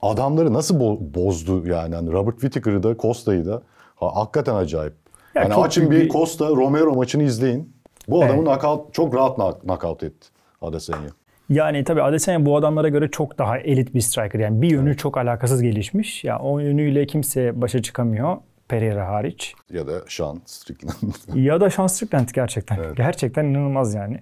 B: adamları nasıl bo- bozdu yani. yani Robert Whittaker'ı da Costa'yı da ha, hakikaten acayip. Ya yani açın bir Costa Romero maçını izleyin. Bu evet. adamı knockout, çok rahat knockout etti Adesanya.
A: Yani tabii Adesanya bu adamlara göre çok daha elit bir striker. Yani bir yönü evet. çok alakasız gelişmiş. Ya yani o yönüyle kimse başa çıkamıyor. Pereira hariç. Ya da Sean Strickland. ya da Sean Strickland gerçekten. Evet. Gerçekten inanılmaz yani.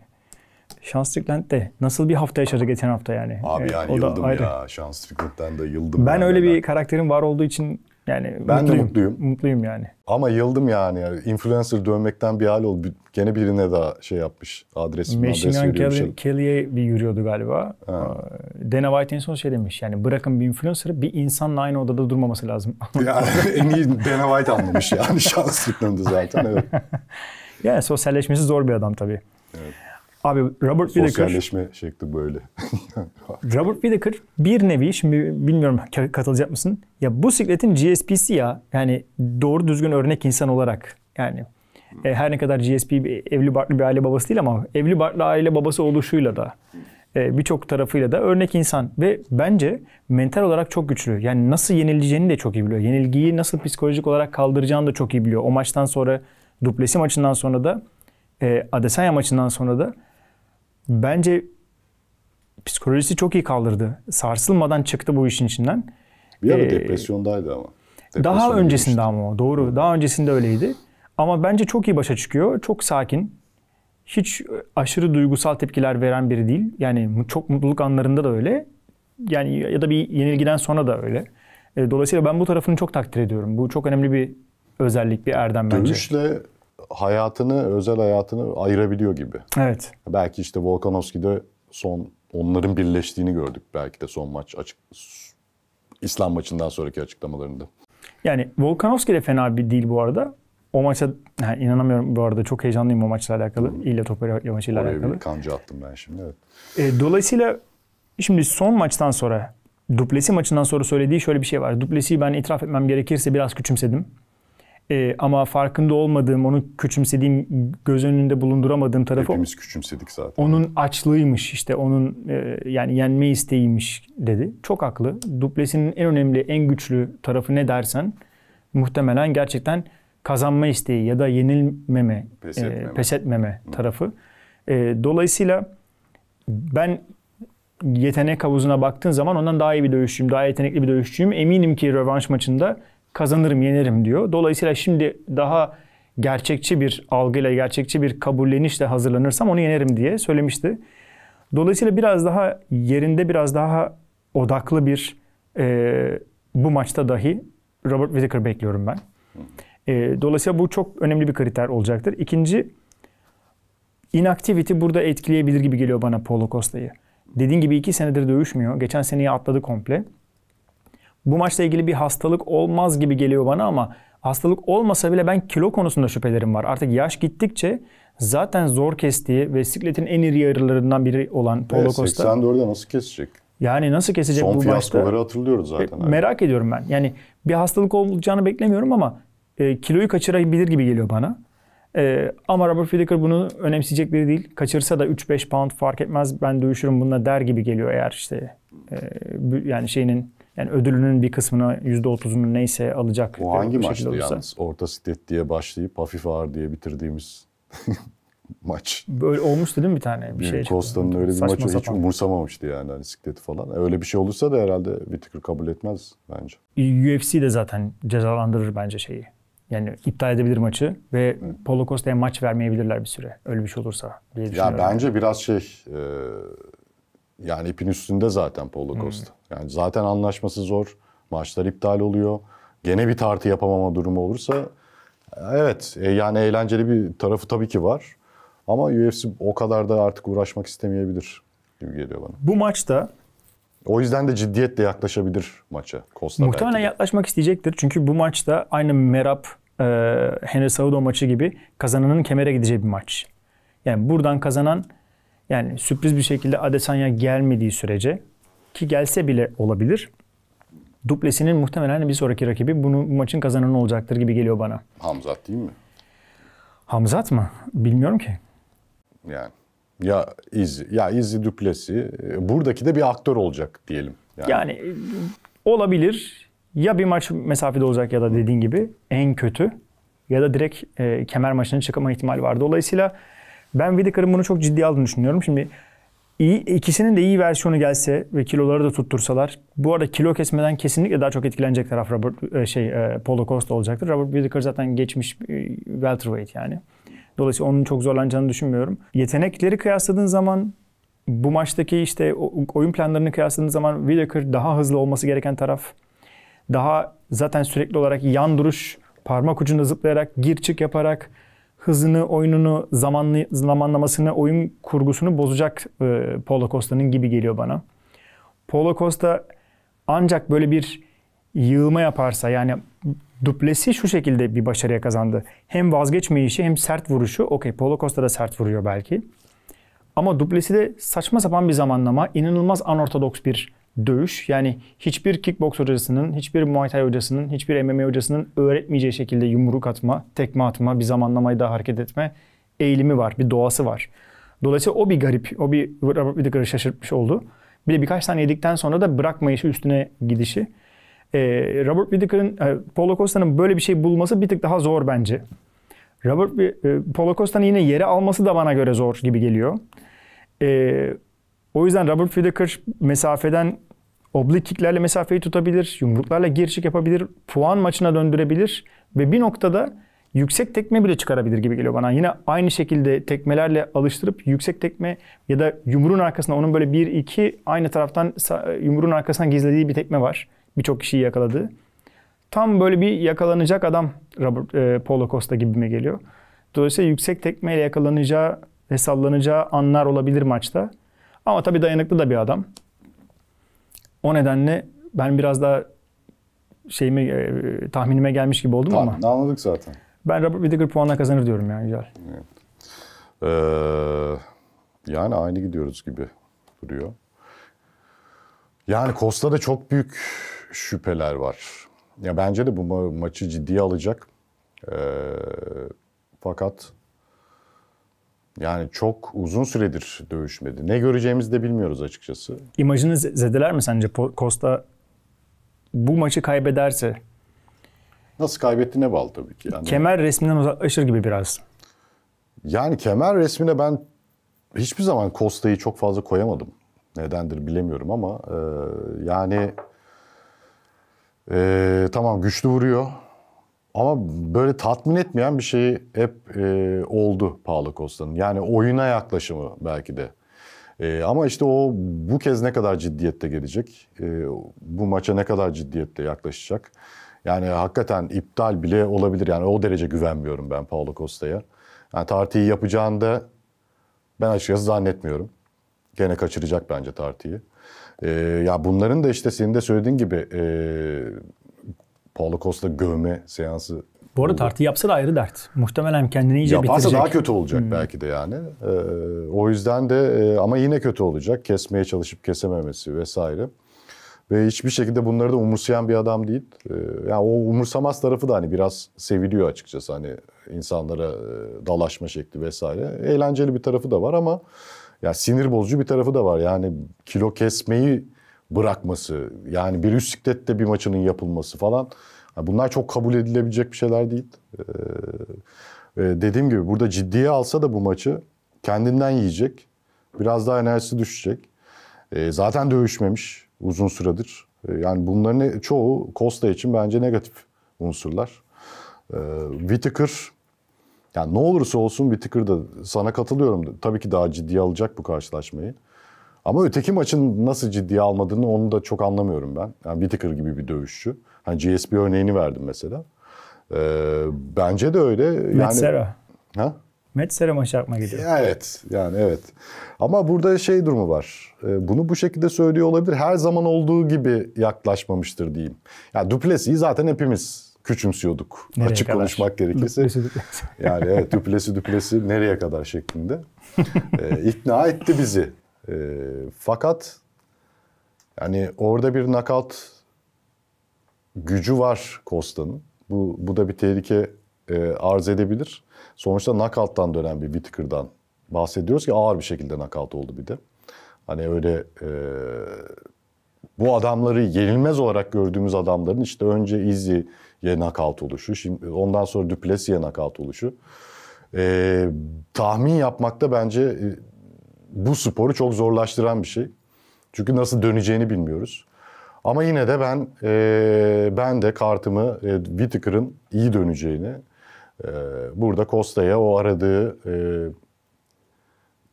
A: Şanslıkent'te nasıl bir hafta yaşadı geçen hafta yani. Abi evet, yani o yıldım da ya.
B: Şanslıkent'ten de yıldım. Ben, ben öyle ben.
A: bir karakterin var olduğu için yani ben mutluyum. de mutluyum. Mutluyum yani.
B: Ama yıldım yani. Influencer dönmekten bir hal ol. Gene birine daha şey yapmış. Adres mi adres Gun veriyor. Kelly,
A: Kelly'e bir yürüyordu galiba. Ha. Ee, Dana White en son şey demiş. Yani bırakın bir influencer'ı bir insanla aynı odada durmaması lazım. yani en iyi
B: Dana White anlamış yani. Şanslıklandı zaten evet.
A: yani sosyalleşmesi zor bir adam tabii. Evet. Abi Robert Sosyalleşme Whittaker... Sosyalleşme
B: şekli böyle.
A: Robert Whittaker bir nevi, şimdi bilmiyorum katılacak mısın? Ya bu sikletin GSP'si ya. Yani doğru düzgün örnek insan olarak. Yani e, her ne kadar GSP evli barklı bir aile babası değil ama evli barklı aile babası oluşuyla da e, birçok tarafıyla da örnek insan ve bence mental olarak çok güçlü. Yani nasıl yenileceğini de çok iyi biliyor. Yenilgiyi nasıl psikolojik olarak kaldıracağını da çok iyi biliyor. O maçtan sonra duplesi maçından sonra da e, Adesanya maçından sonra da bence psikolojisi çok iyi kaldırdı. Sarsılmadan çıktı bu işin içinden.
B: Bir ara ee, depresyondaydı ama.
A: Depresyon daha öncesinde işte. ama doğru. Daha öncesinde öyleydi. Ama bence çok iyi başa çıkıyor. Çok sakin. Hiç aşırı duygusal tepkiler veren biri değil. Yani çok mutluluk anlarında da öyle. Yani ya da bir yenilgiden sonra da öyle. Ee, dolayısıyla ben bu tarafını çok takdir ediyorum. Bu çok önemli bir özellik, bir erdem bence. Dönüşle
B: hayatını, özel hayatını ayırabiliyor gibi. Evet. Belki işte Volkanovski'de son onların birleştiğini gördük belki de son maç açık İslam maçından sonraki açıklamalarında.
A: Yani Volkanovski de fena bir değil bu arada. O maça yani inanamıyorum bu arada çok heyecanlıyım o maçla alakalı. Hmm. İlle Toparya maçıyla Oraya alakalı. bir
B: kanca attım ben şimdi evet.
A: E, dolayısıyla şimdi son maçtan sonra Duplesi maçından sonra söylediği şöyle bir şey var. Duplesi'yi ben itiraf etmem gerekirse biraz küçümsedim. E, ama farkında olmadığım, onu küçümsediğim, göz önünde bulunduramadığım tarafı... Hepimiz küçümsedik zaten. Onun açlığıymış işte, onun e, yani yenme isteğiymiş dedi. Çok haklı. Duplesinin en önemli, en güçlü tarafı ne dersen muhtemelen gerçekten kazanma isteği ya da yenilmeme, pes e, etmeme, e, pes etmeme tarafı. E, dolayısıyla ben yetenek havuzuna baktığın zaman ondan daha iyi bir dövüşçüyüm, daha yetenekli bir dövüşçüyüm. Eminim ki rövanş maçında kazanırım, yenerim diyor. Dolayısıyla şimdi daha gerçekçi bir algıyla, gerçekçi bir kabullenişle hazırlanırsam onu yenerim diye söylemişti. Dolayısıyla biraz daha yerinde, biraz daha odaklı bir e, bu maçta dahi Robert Whittaker bekliyorum ben. E, dolayısıyla bu çok önemli bir kriter olacaktır. İkinci, inactivity burada etkileyebilir gibi geliyor bana Paulo Costa'yı. Dediğim gibi iki senedir dövüşmüyor. Geçen seneyi atladı komple bu maçla ilgili bir hastalık olmaz gibi geliyor bana ama hastalık olmasa bile ben kilo konusunda şüphelerim var. Artık yaş gittikçe zaten zor kestiği ve sikletin en iri yarılarından biri olan Paulo Costa.
B: 84'de nasıl kesecek?
A: Yani nasıl kesecek Son bu maçta? Son fiyaskoları
B: hatırlıyoruz zaten. E, merak
A: ediyorum ben. Yani bir hastalık olacağını beklemiyorum ama e, kiloyu kaçırabilir gibi geliyor bana. E, ama Robert Whittaker bunu önemseyecek biri değil. Kaçırsa da 3-5 pound fark etmez ben dövüşürüm bununla der gibi geliyor eğer işte e, yani şeyinin yani ödülünün bir kısmını yüzde otuzunu neyse alacak. Bu hangi maçtı olursa. yalnız?
B: Orta şiddet diye başlayıp hafif ağır diye bitirdiğimiz maç. Böyle
A: olmuştu değil mi bir tane? Bir şey Costa'nın öyle bir maçı hiç
B: umursamamıştı yani hani sikleti falan. E, öyle bir şey olursa da herhalde Whittaker kabul etmez bence.
A: E, UFC de zaten cezalandırır bence şeyi. Yani iptal edebilir maçı ve Hı. Paulo Costa'ya maç vermeyebilirler bir süre. Öyle bir şey olursa diye Ya bence
B: biraz şey e, yani ipin üstünde zaten Paulo Costa. Yani zaten anlaşması zor. Maçlar iptal oluyor. Gene bir tartı yapamama durumu olursa evet e, yani eğlenceli bir tarafı tabii ki var. Ama UFC o kadar da artık uğraşmak istemeyebilir gibi geliyor bana. Bu maçta o yüzden de ciddiyetle yaklaşabilir maça Costa Muhtemelen
A: belki yaklaşmak isteyecektir. Çünkü bu maçta aynı Merap e, Henry Saudo maçı gibi kazananın kemere gideceği bir maç. Yani buradan kazanan yani sürpriz bir şekilde Adesanya gelmediği sürece ki gelse bile olabilir. Duplesinin muhtemelen bir sonraki rakibi bunu maçın kazananı olacaktır gibi geliyor bana.
B: Hamzat değil mi?
A: Hamzat mı? Bilmiyorum ki.
B: Yani ya izi ya izi Duplesi e, buradaki de bir aktör olacak diyelim. Yani, yani e,
A: olabilir. Ya bir maç mesafede olacak ya da dediğin gibi en kötü ya da direkt e, kemer maçına çıkama ihtimali var. Dolayısıyla ben Whittaker'ın bunu çok ciddi aldığını düşünüyorum. Şimdi İyi, ikisinin de iyi versiyonu gelse ve kiloları da tuttursalar. Bu arada kilo kesmeden kesinlikle daha çok etkilenecek taraf Robert, e, şey, e, Paulo Costa olacaktır. Robert Whittaker zaten geçmiş e, welterweight yani. Dolayısıyla onun çok zorlanacağını düşünmüyorum. Yetenekleri kıyasladığın zaman bu maçtaki işte oyun planlarını kıyasladığın zaman Whittaker daha hızlı olması gereken taraf. Daha zaten sürekli olarak yan duruş, parmak ucunda zıplayarak, gir çık yaparak, hızını, oyununu, zamanlı, zamanlamasını, oyun kurgusunu bozacak e, Paulo Costa'nın gibi geliyor bana. Paulo Costa ancak böyle bir yığılma yaparsa yani duplesi şu şekilde bir başarıya kazandı. Hem vazgeçmeyişi hem sert vuruşu. Okey Paulo Costa da sert vuruyor belki. Ama duplesi de saçma sapan bir zamanlama, inanılmaz anortodoks bir dövüş. Yani hiçbir kickbox hocasının, hiçbir Muay Thai hocasının, hiçbir MMA hocasının öğretmeyeceği şekilde yumruk atma, tekme atma, bir zamanlamayı da hareket etme eğilimi var, bir doğası var. Dolayısıyla o bir garip, o bir Robert Whittaker'ı şaşırtmış oldu. Bir de birkaç tane yedikten sonra da bırakmayışı üstüne gidişi. Ee, Robert Whittaker'ın, e, Paulo Costa'nın böyle bir şey bulması bir tık daha zor bence. Robert, e, Paulo Costa'nın yine yere alması da bana göre zor gibi geliyor. E, o yüzden Robert Whittaker mesafeden Oblik kicklerle mesafeyi tutabilir, yumruklarla girişik yapabilir, puan maçına döndürebilir ve bir noktada yüksek tekme bile çıkarabilir gibi geliyor bana. Yine aynı şekilde tekmelerle alıştırıp yüksek tekme ya da yumruğun arkasında onun böyle bir iki aynı taraftan yumruğun arkasından gizlediği bir tekme var. Birçok kişiyi yakaladı. Tam böyle bir yakalanacak adam Robert, e, Paulo Costa gibime geliyor. Dolayısıyla yüksek tekmeyle yakalanacağı ve sallanacağı anlar olabilir maçta. Ama tabii dayanıklı da bir adam. O nedenle ben biraz daha şeyime e, tahminime gelmiş gibi oldum tamam, ama. Anladık zaten. Ben Robert Whittaker puanla kazanır diyorum yani Yücel. Evet.
B: Ee, yani aynı gidiyoruz gibi duruyor. Yani Costa'da çok büyük şüpheler var. Ya bence de bu ma- maçı ciddiye alacak. Ee, fakat yani çok uzun süredir dövüşmedi. Ne göreceğimizi de
A: bilmiyoruz açıkçası. İmajını zedeler mi sence Costa bu maçı kaybederse?
B: Nasıl kaybettiğine bağlı tabii ki. Yani
A: kemer resminden uzaklaşır gibi biraz.
B: Yani kemer resmine ben hiçbir zaman Costa'yı çok fazla koyamadım. Nedendir bilemiyorum ama e, yani e, tamam güçlü vuruyor ama böyle tatmin etmeyen bir şey hep e, oldu Paolo Costa'nın. Yani oyuna yaklaşımı belki de. E, ama işte o bu kez ne kadar ciddiyette gelecek, e, bu maça ne kadar ciddiyette yaklaşacak. Yani hakikaten iptal bile olabilir. Yani o derece güvenmiyorum ben Paolo Costa'ya. Yani tartıyı yapacağını ben açıkçası zannetmiyorum. Gene kaçıracak bence tartıyı. E, ya bunların da işte senin de söylediğin gibi e, Paulo Costa gövme seansı
A: bu arada tartı yapsa da ayrı dert. Muhtemelen kendini iyice Yaparsa bitirecek. Yaparsa daha kötü
B: olacak hmm. belki de yani. Ee, o yüzden de e, ama yine kötü olacak. Kesmeye çalışıp kesememesi vesaire. Ve hiçbir şekilde bunları da umursayan bir adam değil. Ee, yani o umursamaz tarafı da hani biraz seviliyor açıkçası. Hani insanlara e, dalaşma şekli vesaire. Eğlenceli bir tarafı da var ama ya sinir bozucu bir tarafı da var. Yani kilo kesmeyi bırakması yani bir üst siklette bir maçının yapılması falan bunlar çok kabul edilebilecek bir şeyler değil. Ee, dediğim gibi burada ciddiye alsa da bu maçı kendinden yiyecek. Biraz daha enerjisi düşecek. Ee, zaten dövüşmemiş uzun süredir. Ee, yani bunların e, çoğu Costa için bence negatif unsurlar. Ee, Whittaker yani ne olursa olsun Whittaker da sana katılıyorum. Tabii ki daha ciddiye alacak bu karşılaşmayı. Ama öteki maçın nasıl ciddiye almadığını onu da çok anlamıyorum ben. Yani Whittaker gibi bir dövüşçü. Hani GSP örneğini verdim mesela. Ee, bence de öyle. Yani, Ha? Metsera maç yapma gidiyor. Evet. Yani evet. Ama burada şey durumu var. Ee, bunu bu şekilde söylüyor olabilir. Her zaman olduğu gibi yaklaşmamıştır diyeyim. Yani Duplessis zaten hepimiz küçümsüyorduk. Nereye Açık kadar? konuşmak gerekirse.
A: Duplesi, duplesi. Yani evet
B: Duplessis Duplessis nereye kadar şeklinde. ee, ikna etti bizi e, fakat yani orada bir nakat gücü var Kosta'nın. Bu, bu da bir tehlike e, arz edebilir. Sonuçta nakattan dönen bir bitkırdan bahsediyoruz ki ağır bir şekilde nakat oldu bir de. Hani öyle e, bu adamları yenilmez olarak gördüğümüz adamların işte önce Izzy'ye nakavt oluşu, şimdi ondan sonra Duplessis'e nakavt oluşu. E, tahmin yapmakta bence e, bu sporu çok zorlaştıran bir şey. Çünkü nasıl döneceğini bilmiyoruz. Ama yine de ben e, ben de kartımı e, Whittaker'ın iyi döneceğini e, burada Costa'ya o aradığı e,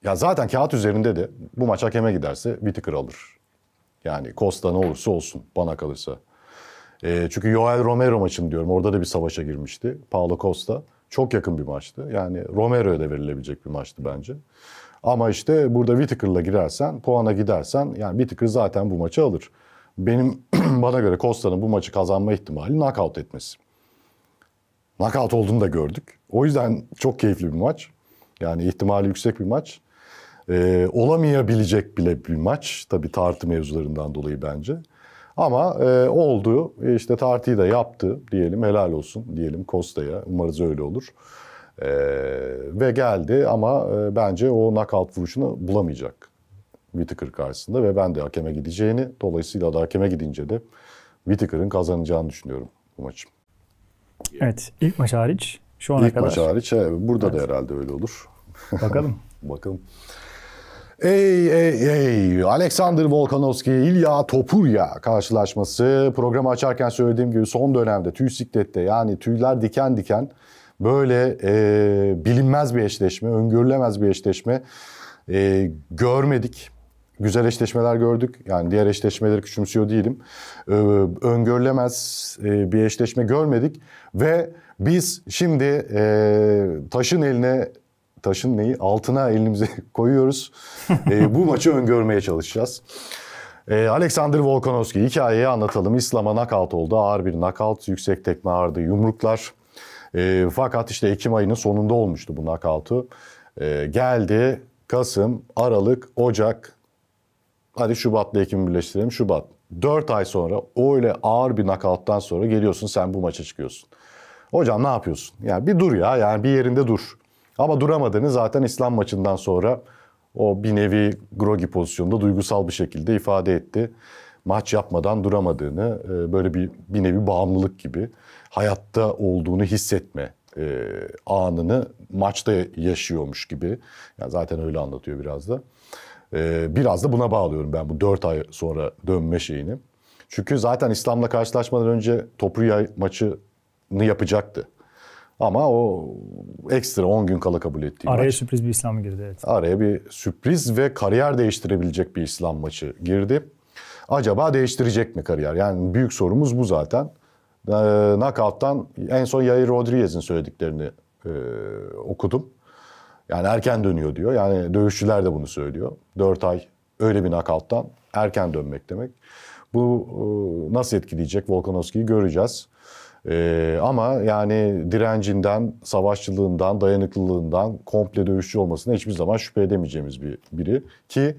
B: ya zaten kağıt üzerinde de bu maç hakeme giderse Whittaker alır. Yani Costa ne olursa olsun bana kalırsa. E, çünkü Joel Romero maçını diyorum. Orada da bir savaşa girmişti. Paulo Costa. Çok yakın bir maçtı. Yani Romero'ya da verilebilecek bir maçtı bence. Ama işte burada Whittaker'la girersen, puana gidersen yani Whittaker zaten bu maçı alır. Benim bana göre Costa'nın bu maçı kazanma ihtimali knockout etmesi. Knockout olduğunu da gördük. O yüzden çok keyifli bir maç. Yani ihtimali yüksek bir maç. Ee, olamayabilecek bile bir maç. Tabii tartı mevzularından dolayı bence. Ama e, oldu. E işte tartıyı da yaptı diyelim. Helal olsun diyelim Costa'ya. Umarız öyle olur. E, ve geldi ama e, bence o knockout vuruşunu bulamayacak Whittaker karşısında ve ben de hakeme gideceğini dolayısıyla da hakeme gidince de Whittaker'ın kazanacağını düşünüyorum bu maçı.
A: Evet ilk maç hariç şu ana ilk kadar. İlk maç
B: hariç evet, burada evet. da herhalde öyle olur. Bakalım. Bakalım. Ey ey ey Alexander Volkanovski, İlya Topurya karşılaşması. Programı açarken söylediğim gibi son dönemde tüy siklette yani tüyler diken diken böyle e, bilinmez bir eşleşme, öngörülemez bir eşleşme e, görmedik. Güzel eşleşmeler gördük. Yani diğer eşleşmeleri küçümsüyor değilim. E, öngörülemez e, bir eşleşme görmedik. Ve biz şimdi e, taşın eline taşın neyi altına elimizi koyuyoruz. e, bu maçı öngörmeye çalışacağız. E, Alexander Volkanovski hikayeyi anlatalım. İslam'a nakavt oldu. Ağır bir nakavt, yüksek tekme ağırdı, yumruklar. E, fakat işte Ekim ayının sonunda olmuştu bu nakavtı. E, ee, geldi Kasım, Aralık, Ocak, hadi Şubat'la Ekim'i birleştirelim Şubat. 4 ay sonra öyle ağır bir nakavttan sonra geliyorsun sen bu maça çıkıyorsun. Hocam ne yapıyorsun? Yani bir dur ya yani bir yerinde dur. Ama duramadığını zaten İslam maçından sonra o bir nevi grogi pozisyonda duygusal bir şekilde ifade etti. Maç yapmadan duramadığını e, böyle bir, bir nevi bağımlılık gibi hayatta olduğunu hissetme e, anını maçta yaşıyormuş gibi. Yani zaten öyle anlatıyor biraz da. E, biraz da buna bağlıyorum ben bu 4 ay sonra dönme şeyini. Çünkü zaten İslam'la karşılaşmadan önce Topruya maçını yapacaktı. Ama o ekstra 10 gün kala kabul ettiği Araya maç.
A: sürpriz bir İslam girdi evet.
B: Araya bir sürpriz ve kariyer değiştirebilecek bir İslam maçı girdi. Acaba değiştirecek mi kariyer? Yani büyük sorumuz bu zaten. E, knockout'tan en son Yair Rodriguez'in söylediklerini e, okudum. Yani erken dönüyor diyor. Yani dövüşçüler de bunu söylüyor. 4 ay öyle bir knockout'tan erken dönmek demek. Bu e, nasıl etkileyecek Volkanovski'yi göreceğiz. E, ama yani direncinden, savaşçılığından, dayanıklılığından komple dövüşçü olmasına hiçbir zaman şüphe edemeyeceğimiz bir biri. Ki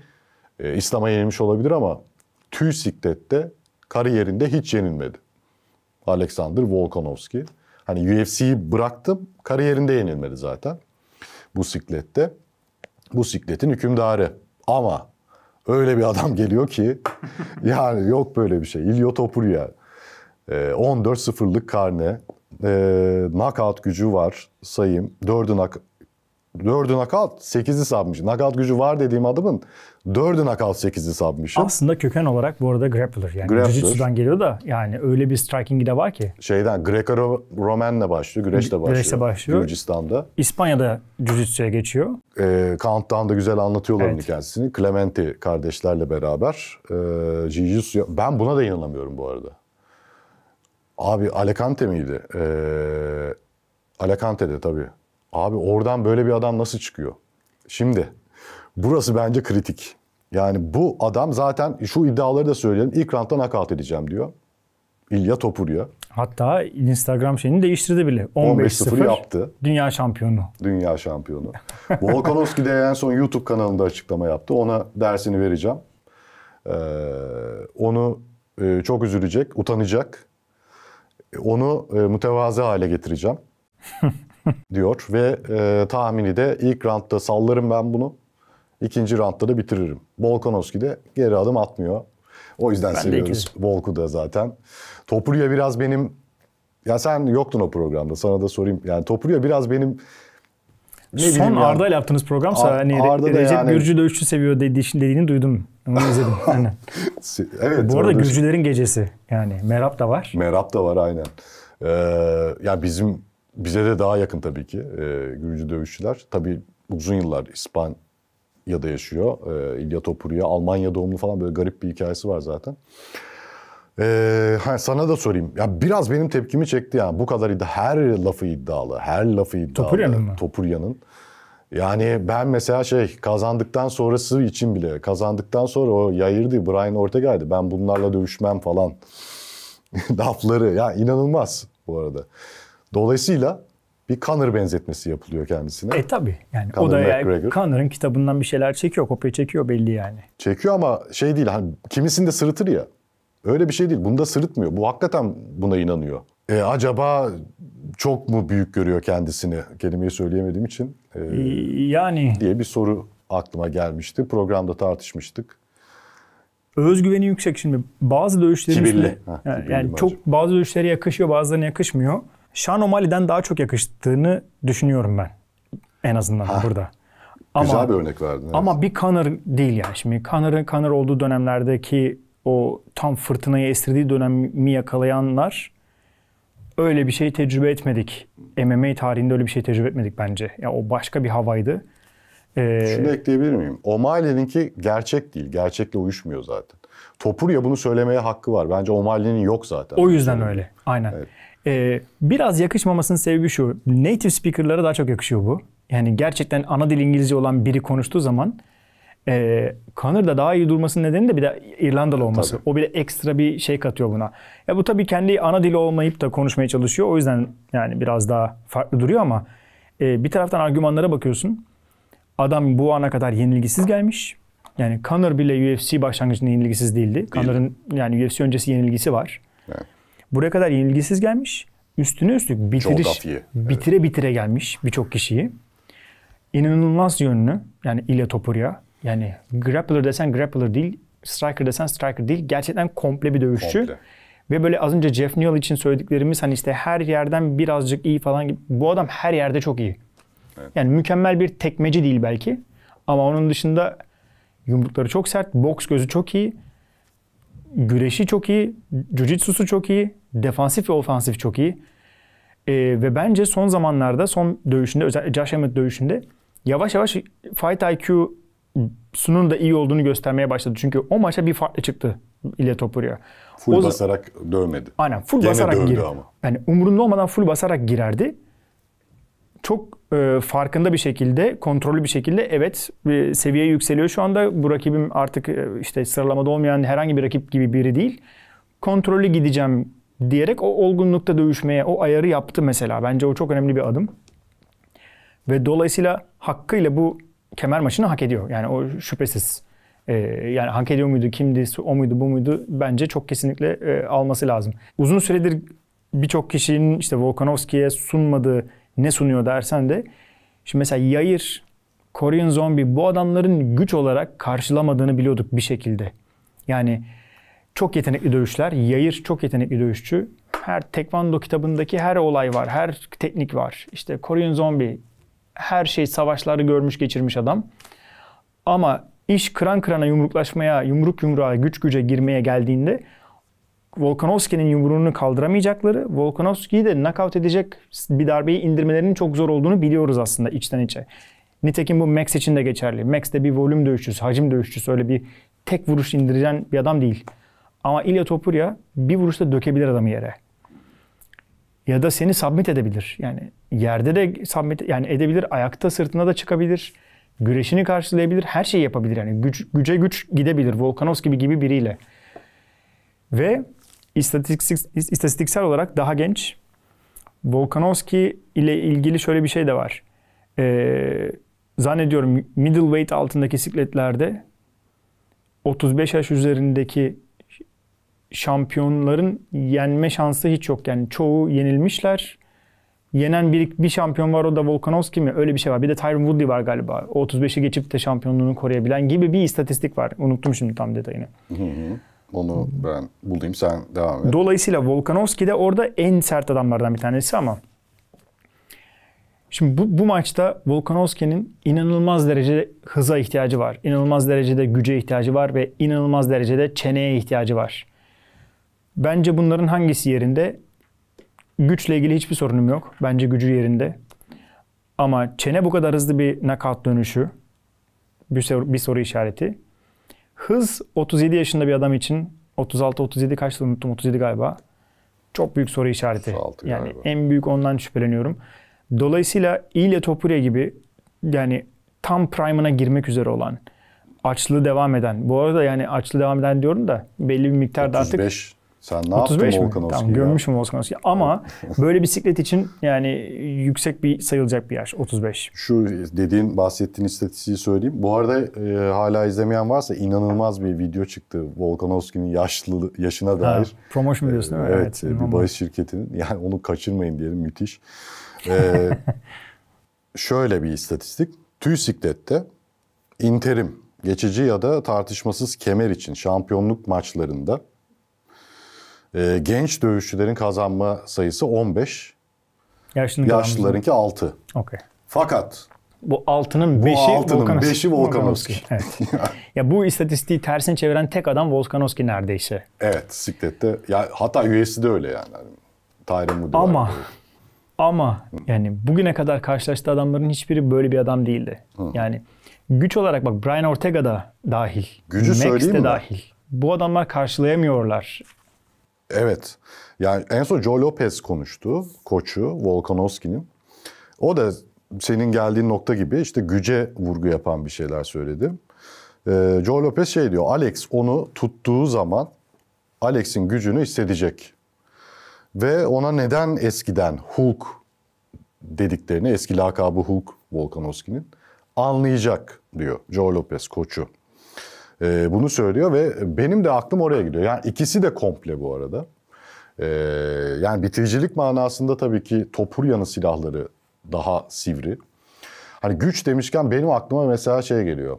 B: e, İslam'a yenilmiş olabilir ama tüy siklette kariyerinde hiç yenilmedi. Alexander Volkanovski. Hani UFC'yi bıraktım. Kariyerinde yenilmedi zaten. Bu siklette. Bu sikletin hükümdarı. Ama öyle bir adam geliyor ki yani yok böyle bir şey. İlyo Topurya. 14-0'lık e, karne. E, knockout gücü var sayayım. 4'ü 4'ü nakavt 8'i sabmış. Nakavt gücü var dediğim adamın 4'ü nakavt 8'i sabmış.
A: Aslında köken olarak bu arada grappler yani. Grappler. Jiu-Jitsu'dan geliyor da yani öyle bir striking'i de var ki.
B: Şeyden Greco-Roman'la başlıyor. Güreşle başlıyor. Güreşle başlıyor. Gürcistan'da.
A: İspanya'da Jiu-Jitsu'ya geçiyor.
B: E, Countdown'da güzel anlatıyorlar evet. kendisini. Clementi kardeşlerle beraber e, ee, Jiu-Jitsu'ya... Ben buna da inanamıyorum bu arada. Abi Alicante miydi? E, ee, Alicante'de tabii. Abi oradan böyle bir adam nasıl çıkıyor? Şimdi burası bence kritik. Yani bu adam zaten şu iddiaları da söyleyelim. İlk roundda nakat edeceğim diyor. İlya Topuria.
A: Hatta Instagram şeyini değiştirdi bile. 15-0 yaptı. Dünya şampiyonu.
B: Dünya şampiyonu. Volkanovski de en son YouTube kanalında açıklama yaptı. Ona dersini vereceğim. Ee, onu e, çok üzülecek, utanacak. Onu e, mütevazı hale getireceğim. diyor ve e, tahmini de ilk roundda sallarım ben bunu. İkinci roundda da bitiririm. Volkanovski de geri adım atmıyor. O yüzden ben seviyoruz Volku da zaten. Topuria biraz benim ya sen yoktun o programda. Sana da sorayım. Yani Topuria biraz benim
A: ne Son yani. Arda ile yaptığınız program Ar- hani Arda Re- Recep yani... Gürcü dövüşçü seviyor dediğini dediğini duydum. Onu izledim. Aynen. evet. Bu arada Gürcülerin gecesi yani. Merap da var.
B: Merap da var aynen. Ee, ya bizim bize de daha yakın tabii ki e, Gürcü dövüşçüler. Tabii uzun yıllar İspanya'da yaşıyor. E, İlya Topuria Almanya doğumlu falan böyle garip bir hikayesi var zaten. Ee, hani sana da sorayım. Ya biraz benim tepkimi çekti yani. Bu kadar iddia, her lafı iddialı, her lafı iddialı. Topurya'nın mı? Topurya'nın. Yani ben mesela şey kazandıktan sonrası için bile kazandıktan sonra o yayırdı Brian Ortega'ydı. Ben bunlarla dövüşmem falan lafları. Ya inanılmaz bu arada. Dolayısıyla bir Connor benzetmesi yapılıyor kendisine.
A: E tabi yani Connor o da McGregor.
B: yani Connor'ın kitabından bir şeyler çekiyor, kopya çekiyor belli yani. Çekiyor ama şey değil hani kimisinde sırıtır ya. Öyle bir şey değil. Bunda sırıtmıyor. Bu hakikaten buna inanıyor. E, acaba çok mu büyük görüyor kendisini? Kelimeyi söyleyemediğim için. E, e yani. Diye bir soru aklıma gelmişti. Programda tartışmıştık.
A: Özgüveni yüksek şimdi. Bazı dövüşleri kibirli. Üstüne, ha, yani, kibirli yani çok bazı dövüşlere yakışıyor, bazılarına yakışmıyor. Sean O'Malley'den daha çok yakıştığını düşünüyorum ben. En azından ha. burada.
B: Ama, Güzel bir örnek verdin. Evet.
A: Ama bir Connor değil yani. Şimdi Connor'ın Connor olduğu dönemlerdeki o tam fırtınayı estirdiği dönemi yakalayanlar öyle bir şey tecrübe etmedik. MMA tarihinde öyle bir şey tecrübe etmedik bence. Ya yani o başka bir havaydı. Ee... Şunu
B: ekleyebilir miyim? O'Malley'ninki gerçek değil. Gerçekle uyuşmuyor zaten. Topur ya bunu söylemeye hakkı var. Bence O'Malley'nin yok zaten. O yüzden öyle.
A: Aynen. Evet. Ee, biraz yakışmamasının sebebi şu. Native speaker'lara daha çok yakışıyor bu. Yani gerçekten ana dil İngilizce olan biri konuştuğu zaman e, Connor'da daha iyi durmasının nedeni de bir de İrlandalı olması. Tabii. O bile ekstra bir şey katıyor buna. Ya bu tabii kendi ana dili olmayıp da konuşmaya çalışıyor. O yüzden yani biraz daha farklı duruyor ama e, bir taraftan argümanlara bakıyorsun. Adam bu ana kadar yenilgisiz gelmiş. Yani Connor bile UFC başlangıcında yenilgisiz değildi. Değil. Connor'ın yani UFC öncesi yenilgisi var. Evet. Buraya kadar yenilgisiz gelmiş. Üstüne üstlük bitiriş, bitire bitire gelmiş birçok kişiyi. İnanılmaz yönlü yani ile Topuria. Yani grappler desen grappler değil, striker desen striker değil. Gerçekten komple bir dövüşçü. Komple. Ve böyle az önce Jeff Neal için söylediklerimiz hani işte her yerden birazcık iyi falan gibi. Bu adam her yerde çok iyi. Evet. Yani mükemmel bir tekmeci değil belki. Ama onun dışında yumrukları çok sert, boks gözü çok iyi güreşi çok iyi, jujitsusu çok iyi, defansif ve ofansif çok iyi. E, ve bence son zamanlarda, son dövüşünde, özellikle Josh Emmett dövüşünde yavaş yavaş fight IQ IQ'sunun da iyi olduğunu göstermeye başladı. Çünkü o maçta bir farklı çıktı ile Topuria. Full o basarak
B: dövmedi. Aynen full Gene basarak girdi. Ama.
A: Yani umurunda olmadan full basarak girerdi çok e, farkında bir şekilde, kontrollü bir şekilde evet e, seviye yükseliyor şu anda. Bu rakibim artık e, işte sıralamada olmayan herhangi bir rakip gibi biri değil. Kontrollü gideceğim diyerek o olgunlukta dövüşmeye, o ayarı yaptı mesela. Bence o çok önemli bir adım. Ve dolayısıyla hakkıyla bu kemer maçını hak ediyor. Yani o şüphesiz. E, yani hak ediyor muydu, kimdi, o muydu, bu muydu bence çok kesinlikle e, alması lazım. Uzun süredir birçok kişinin işte Volkanovski'ye sunmadığı ne sunuyor dersen de şimdi mesela Yair, Korean Zombie bu adamların güç olarak karşılamadığını biliyorduk bir şekilde. Yani çok yetenekli dövüşler. Yair çok yetenekli dövüşçü. Her tekvando kitabındaki her olay var, her teknik var. İşte Korean Zombie her şey savaşları görmüş geçirmiş adam. Ama iş kıran kırana yumruklaşmaya, yumruk yumruğa, güç güce girmeye geldiğinde Volkanovski'nin yumruğunu kaldıramayacakları, Volkanovski'yi de knockout edecek bir darbeyi indirmelerinin çok zor olduğunu biliyoruz aslında içten içe. Nitekim bu Max için de geçerli. Max de bir volüm dövüşçüsü, hacim dövüşçüsü. Öyle bir tek vuruş indiren bir adam değil. Ama Ilya Topuria bir vuruşta dökebilir adamı yere. Ya da seni submit edebilir. Yani yerde de submit yani edebilir, ayakta sırtına da çıkabilir. Güreşini karşılayabilir, her şeyi yapabilir. Yani güç, güce güç gidebilir Volkanovski gibi biriyle. Ve istatistiksel, olarak daha genç. Volkanovski ile ilgili şöyle bir şey de var. Ee, zannediyorum middleweight altındaki sikletlerde 35 yaş üzerindeki şampiyonların yenme şansı hiç yok. Yani çoğu yenilmişler. Yenen bir, bir şampiyon var o da Volkanovski mi? Öyle bir şey var. Bir de Tyron Woodley var galiba. O 35'i geçip de şampiyonluğunu koruyabilen gibi bir istatistik var. Unuttum şimdi tam detayını.
B: Hı hı. Onu ben bulayım sen devam et.
A: Dolayısıyla Volkanovski de orada en sert adamlardan bir tanesi ama Şimdi bu, bu maçta Volkanovski'nin inanılmaz derecede hıza ihtiyacı var. İnanılmaz derecede güce ihtiyacı var ve inanılmaz derecede çeneye ihtiyacı var. Bence bunların hangisi yerinde? Güçle ilgili hiçbir sorunum yok. Bence gücü yerinde. Ama çene bu kadar hızlı bir nakat dönüşü bir soru, bir soru işareti. Hız 37 yaşında bir adam için 36-37 kaçtı unuttum 37 galiba. Çok büyük soru işareti. Yani en büyük ondan şüpheleniyorum. Dolayısıyla İlya Topuria gibi yani tam prime'ına girmek üzere olan açlığı devam eden. Bu arada yani açlığı devam eden diyorum da belli bir miktarda 35. artık sen ne 35 yaptın Volkanovski'yi? Tamam gömmüşüm Volkanovski'yi ama böyle bisiklet için yani yüksek bir sayılacak bir yaş 35. Şu
B: dediğin bahsettiğin istatistiği söyleyeyim. Bu arada e, hala izlemeyen varsa inanılmaz bir video çıktı Volkanovski'nin yaşlı yaşına dair. Ha,
A: promotion videosu değil mi? E, evet, evet bir bahis
B: şirketinin. Yani onu kaçırmayın diyelim müthiş. Ee, şöyle bir istatistik. TÜİSİKLET'te interim, geçici ya da tartışmasız kemer için şampiyonluk maçlarında ee, genç dövüşçülerin kazanma sayısı 15.
A: Yaşlının Yaşlılarınki 6. Okay. Fakat bu altının 5'i Volkanovski. Beşi Volkanovski. Volkanovski. Evet. ya bu istatistiği tersine çeviren tek adam Volkanovski neredeyse.
B: Evet, siklette. Ya hatta üyesi de öyle yani. Hani Tyron Ama
A: böyle. ama yani bugüne kadar karşılaştığı adamların hiçbiri böyle bir adam değildi. Hı. Yani güç olarak bak Brian Ortega da dahil. Gücü Max de dahil. Bu adamlar karşılayamıyorlar
B: Evet. Yani en son Joe Lopez konuştu. Koçu Volkanovski'nin. O da senin geldiğin nokta gibi işte güce vurgu yapan bir şeyler söyledi. Ee, Joe Lopez şey diyor. Alex onu tuttuğu zaman Alex'in gücünü hissedecek. Ve ona neden eskiden Hulk dediklerini, eski lakabı Hulk Volkanovski'nin anlayacak diyor Joe Lopez koçu e, bunu söylüyor ve benim de aklım oraya gidiyor. Yani ikisi de komple bu arada. E, yani bitiricilik manasında tabii ki Topurya'nın silahları daha sivri. Hani güç demişken benim aklıma mesela şey geliyor.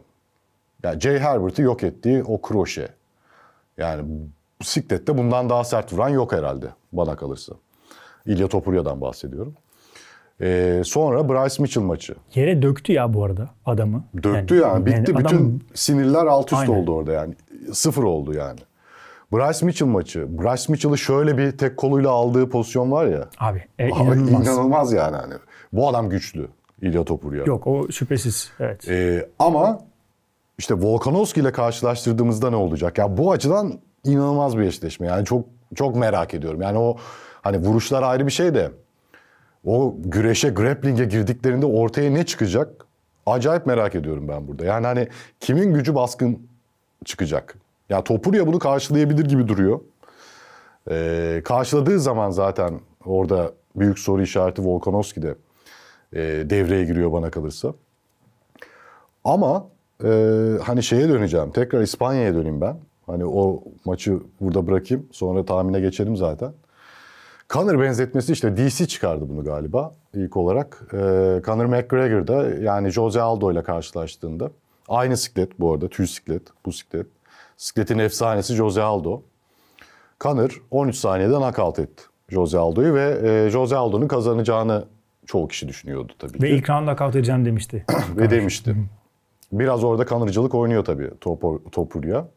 B: Yani Jay Herbert'i yok ettiği o kroşe. Yani siklette bundan daha sert vuran yok herhalde bana kalırsa. İlya Topurya'dan bahsediyorum. Ee, sonra Bryce Mitchell maçı.
A: Yere döktü ya bu arada adamı. Döktü yani. yani. Bitti. Yani Bütün adam...
B: sinirler alt üst Aynen. oldu orada yani. Sıfır oldu yani. Bryce Mitchell maçı. Bryce Mitchell'ı şöyle bir tek koluyla aldığı pozisyon
A: var ya. Abi, e, abi inanılmaz. inanılmaz yani.
B: Hani. Bu adam güçlü. İlya Topur ya. Yok
A: o şüphesiz. Evet.
B: Ee, ama işte Volkanovski ile karşılaştırdığımızda ne olacak? Ya bu açıdan inanılmaz bir eşleşme. Yani çok çok merak ediyorum. Yani o hani vuruşlar ayrı bir şey de o güreşe, grappling'e girdiklerinde ortaya ne çıkacak? Acayip merak ediyorum ben burada. Yani hani kimin gücü baskın çıkacak? Ya yani Topuria bunu karşılayabilir gibi duruyor. Ee, karşıladığı zaman zaten orada büyük soru işareti Volkanovski de e, devreye giriyor bana kalırsa. Ama e, hani şeye döneceğim. Tekrar İspanya'ya döneyim ben. Hani o maçı burada bırakayım. Sonra tahmine geçelim zaten. Conor benzetmesi işte DC çıkardı bunu galiba ilk olarak. E, Conor McGregor da yani Jose Aldo ile karşılaştığında aynı siklet bu arada tüy siklet bu siklet. Sikletin efsanesi Jose Aldo. Conor 13 saniyede knockout etti Jose Aldo'yu ve e, Jose Aldo'nun kazanacağını çoğu kişi düşünüyordu tabii ve ki. Ve ilk
A: round knockout edeceğim demişti.
B: ve demişti. Biraz orada kanırcılık oynuyor tabii Topur, Topurya.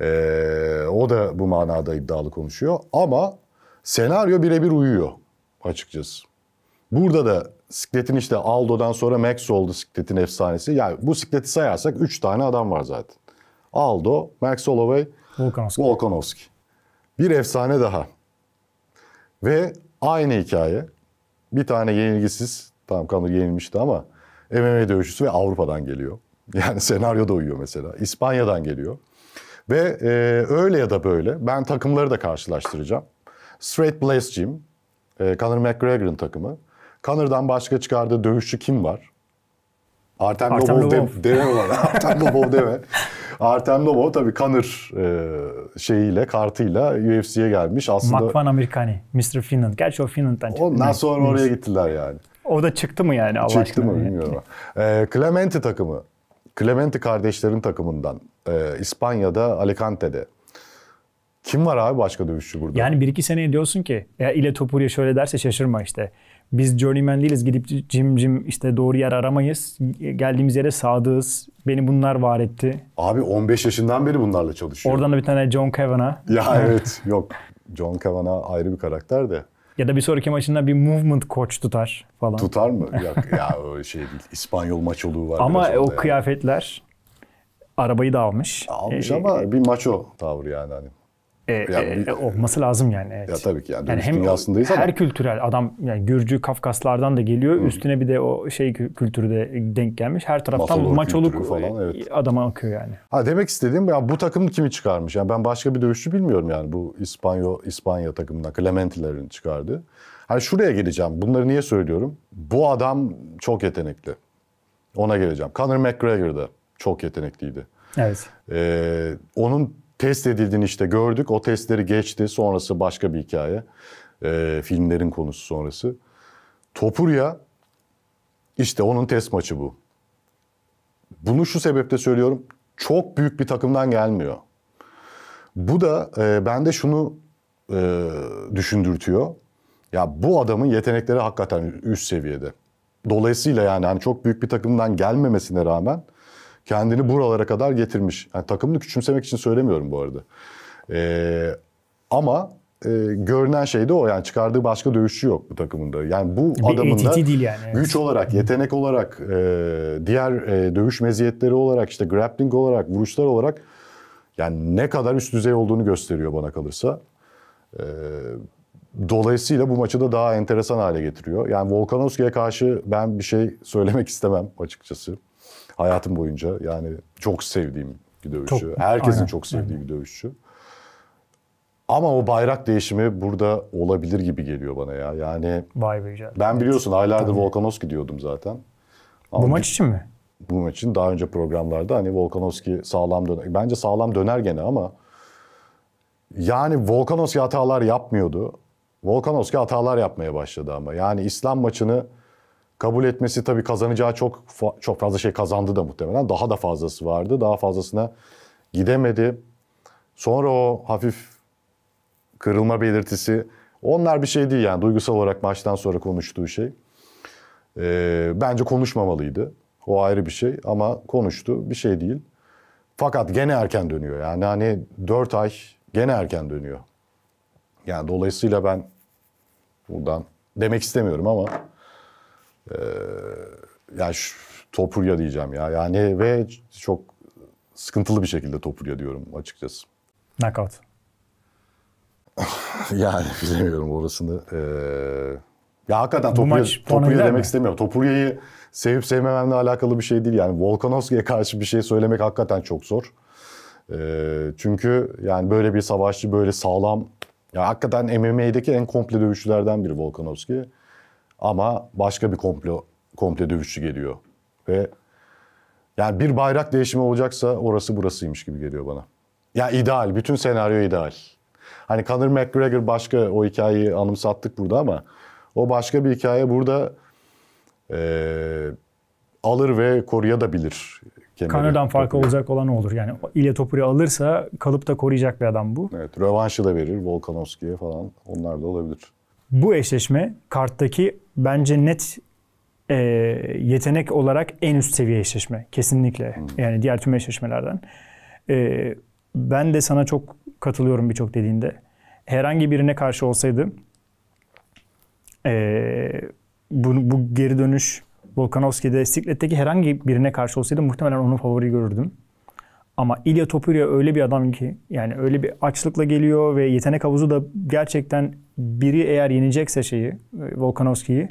B: Ee, o da bu manada iddialı konuşuyor. Ama senaryo birebir uyuyor açıkçası. Burada da sikletin işte Aldo'dan sonra Max oldu sikletin efsanesi. Yani bu sikleti sayarsak 3 tane adam var zaten. Aldo, Max Holloway, Volkanovski. Volkanovski. Bir efsane daha. Ve aynı hikaye. Bir tane yenilgisiz, tamam Conor yenilmişti ama MMA dövüşçüsü ve Avrupa'dan geliyor. Yani senaryo da uyuyor mesela. İspanya'dan geliyor. Ve e, öyle ya da böyle ben takımları da karşılaştıracağım. Straight Blaze'ciyim. E, Conor McGregor'ın takımı. Conor'dan başka çıkardığı dövüşçü kim var? Artem, Artem Lobov, Lobov. De, deme bana. Artem Lobov deme. Artem Lobov tabii Conor e, şeyiyle, kartıyla UFC'ye gelmiş. Aslında Makvan
A: Amerikani, Mr. Finland. Gerçi o Finland'dan çıktı. Ondan sonra Neyse. oraya
B: gittiler yani.
A: O da çıktı mı yani Allah aşkına? Çıktı mı
B: bilmiyorum. e, Clemente takımı. Clemente kardeşlerin takımından. E, İspanya'da, Alicante'de kim var abi başka dövüşçü burada?
A: Yani bir iki sene diyorsun ki ya ile Topuria şöyle derse şaşırma işte. Biz journeyman değiliz gidip cim cim işte doğru yer aramayız. Geldiğimiz yere sadığız. Beni bunlar var etti.
B: Abi 15 yaşından beri bunlarla
A: çalışıyor. Oradan da bir tane John Kavanagh. Ya evet
B: yok. John Kavanagh ayrı bir karakter de.
A: Ya da bir sonraki maçında bir movement coach tutar falan. Tutar mı? Yok ya
B: o şey değil. İspanyol maçoluğu var. Ama o yani.
A: kıyafetler arabayı da almış. Almış ee, ama
B: bir maço tavrı yani hani e, yani e, bir, e, olması
A: lazım yani. Evet. Ya tabii ki yani, yani hem dünyasındayız her ama. Her kültürel adam yani Gürcü Kafkaslardan da geliyor. Hı. Üstüne bir de o şey kültürü de denk gelmiş. Her taraftan maçoluk falan, e, evet. adama akıyor yani. Ha demek istediğim ya bu takım kimi
B: çıkarmış? Yani ben başka bir dövüşçü bilmiyorum yani bu İspanyol İspanya takımından Clementilerin çıkardı. Hani şuraya geleceğim. Bunları niye söylüyorum? Bu adam çok yetenekli. Ona geleceğim. Conor McGregor da çok yetenekliydi. Evet. Ee, onun test edildiğini işte gördük. O testleri geçti. Sonrası başka bir hikaye. E, filmlerin konusu sonrası. Topurya işte onun test maçı bu. Bunu şu sebeple söylüyorum. Çok büyük bir takımdan gelmiyor. Bu da e, bende şunu e, düşündürtüyor. Ya bu adamın yetenekleri hakikaten üst seviyede. Dolayısıyla yani hani çok büyük bir takımdan gelmemesine rağmen kendini buralara kadar getirmiş. Yani takımını küçümsemek için söylemiyorum bu arada. Ee, ama e, görünen şey de o. Yani çıkardığı başka dövüşçü yok bu takımında. Yani bu bir adamın da değil yani, evet. güç olarak, yetenek olarak, e, diğer e, dövüş meziyetleri olarak, işte grappling olarak, vuruşlar olarak yani ne kadar üst düzey olduğunu gösteriyor bana kalırsa. E, dolayısıyla bu maçı da daha enteresan hale getiriyor. Yani Volkanovski'ye karşı ben bir şey söylemek istemem açıkçası hayatım boyunca yani çok sevdiğim bir dövüşçü. Çok, Herkesin aynen, çok sevdiği aynen. bir dövüşçü. Ama o bayrak değişimi burada olabilir gibi geliyor bana ya. Yani
A: Vay be güzel. Ben biliyorsun aylardır Tabii.
B: Volkanovski diyordum zaten. Ama bu maç için mi? Bu maç için daha önce programlarda hani Volkanovski sağlam döner. Bence sağlam döner gene ama yani Volkanovski hatalar yapmıyordu. Volkanovski hatalar yapmaya başladı ama. Yani İslam maçını kabul etmesi tabii kazanacağı çok çok fazla şey kazandı da muhtemelen. Daha da fazlası vardı. Daha fazlasına gidemedi. Sonra o hafif kırılma belirtisi onlar bir şey değil yani duygusal olarak maçtan sonra konuştuğu şey. Ee, bence konuşmamalıydı. O ayrı bir şey ama konuştu bir şey değil. Fakat gene erken dönüyor yani hani 4 ay gene erken dönüyor. Yani dolayısıyla ben buradan demek istemiyorum ama ee, yani şu, topurya diyeceğim ya. Yani ve çok sıkıntılı bir şekilde topurya diyorum açıkçası. Knockout. yani bilemiyorum orasını. Ee, ya hakikaten Bu topurya, maç topurya demek mi? istemiyorum. Topurya'yı sevip sevmememle alakalı bir şey değil. Yani Volkanovski'ye karşı bir şey söylemek hakikaten çok zor. Ee, çünkü yani böyle bir savaşçı böyle sağlam ya hakikaten MMA'deki en komple dövüşçülerden biri Volkanovski. Ama başka bir komplo, komple dövüşçü geliyor. Ve yani bir bayrak değişimi olacaksa orası burasıymış gibi geliyor bana. Ya ideal, bütün senaryo ideal. Hani Conor McGregor başka, o hikayeyi anımsattık burada ama o başka bir hikaye burada e, alır ve koruyabilir. da bilir. olacak
A: olan olacak olan olur. Yani ile Topur'u alırsa kalıp da koruyacak bir adam bu. Evet,
B: rövanşı da verir Volkanovski'ye falan. Onlar da olabilir.
A: Bu eşleşme karttaki bence net e, yetenek olarak en üst seviye eşleşme. Kesinlikle. Hmm. Yani diğer tüm eşleşmelerden. E, ben de sana çok katılıyorum birçok dediğinde. Herhangi birine karşı olsaydı e, bu, bu geri dönüş Volkanovski'de, Siklet'teki herhangi birine karşı olsaydı muhtemelen onu favori görürdüm. Ama Ilya Topuria öyle bir adam ki yani öyle bir açlıkla geliyor ve yetenek havuzu da gerçekten biri eğer yenecekse şeyi e, Volkanovski'yi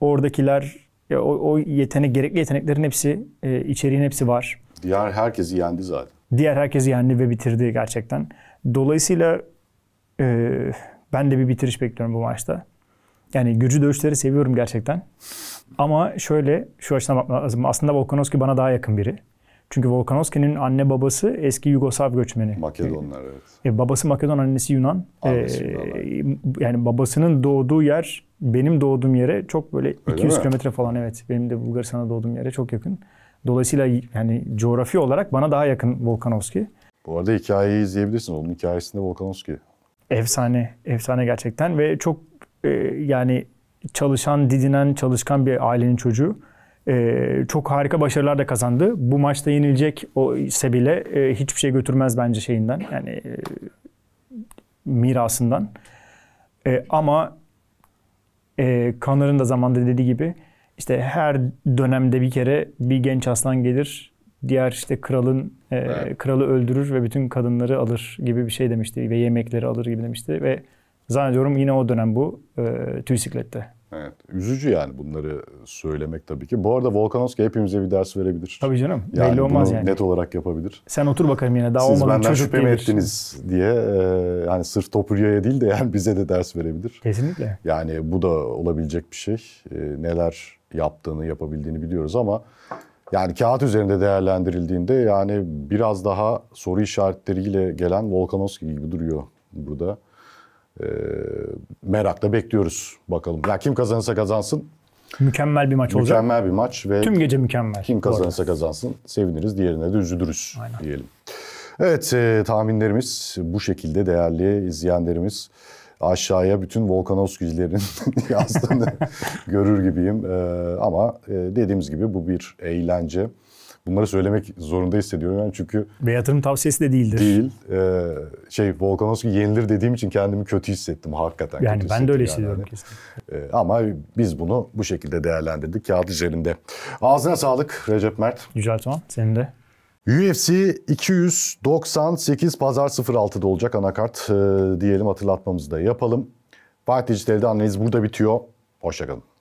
A: oradakiler o, o yetenek gerekli yeteneklerin hepsi e, içeriğin hepsi var.
B: Diğer herkesi yendi zaten.
A: Diğer herkesi yendi ve bitirdi gerçekten. Dolayısıyla e, ben de bir bitiriş bekliyorum bu maçta. Yani gücü dövüşleri seviyorum gerçekten. Ama şöyle şu açıdan bakmak lazım. Aslında Volkanovski bana daha yakın biri. Çünkü Volkanovski'nin anne babası eski Yugoslav göçmeni. Makedonlar evet. E, babası Makedon, annesi Yunan. E, annesi e, Yunan. yani babasının doğduğu yer benim doğduğum yere çok böyle Öyle 200 kilometre falan evet. Benim de Bulgaristan'a doğduğum yere çok yakın. Dolayısıyla yani coğrafi olarak bana daha yakın Volkanovski.
B: Bu arada hikayeyi izleyebilirsin. Onun hikayesinde Volkanovski.
A: Efsane. Efsane gerçekten ve çok e, yani çalışan, didinen, çalışkan bir ailenin çocuğu. Ee, çok harika başarılar da kazandı. Bu maçta yenilecek o ise bile e, hiçbir şey götürmez bence şeyinden. Yani e, mirasından. E, ama e, Connor'ın da zamanda dediği gibi işte her dönemde bir kere bir genç aslan gelir. Diğer işte kralın e, kralı öldürür ve bütün kadınları alır gibi bir şey demişti ve yemekleri alır gibi demişti ve zannediyorum yine o dönem bu e, Tüysiklet'te.
B: Evet. Üzücü yani bunları söylemek tabii ki. Bu arada Volkanovski hepimize bir ders verebilir. Tabii canım. Yani belli olmaz yani. net olarak yapabilir.
A: Sen otur bakalım yine daha Siz olmadan çocuk Siz
B: ettiniz diye e, yani sırf Topurya'ya değil de yani bize de ders verebilir. Kesinlikle. Yani bu da olabilecek bir şey. E, neler yaptığını, yapabildiğini biliyoruz ama yani kağıt üzerinde değerlendirildiğinde yani biraz daha soru işaretleriyle gelen Volkanovski gibi duruyor burada e, merakla bekliyoruz bakalım. Ya kim kazanırsa kazansın.
A: Mükemmel bir maç olacak.
B: Mükemmel bir maç ve tüm gece
A: mükemmel. Kim kazanırsa
B: kazansın seviniriz, diğerine de üzülürüz Aynen. diyelim. Evet, e, tahminlerimiz bu şekilde değerli izleyenlerimiz. Aşağıya bütün Volkanovski'cilerin yazdığını görür gibiyim. E, ama e, dediğimiz gibi bu bir eğlence bunları söylemek zorunda hissediyorum. Yani çünkü...
A: Ve yatırım tavsiyesi de değildir. Değil.
B: E, şey Volkanovski yenilir dediğim için kendimi kötü hissettim hakikaten. Yani kötü ben de öyle hissediyorum yani. kesinlikle. E, ama biz bunu bu şekilde değerlendirdik kağıt üzerinde. Ağzına sağlık Recep Mert. Yücel Tuğan senin de. UFC 298 Pazar 06'da olacak anakart e, diyelim hatırlatmamızı da yapalım. Fatih Dijital'de analiz burada bitiyor. Hoşçakalın.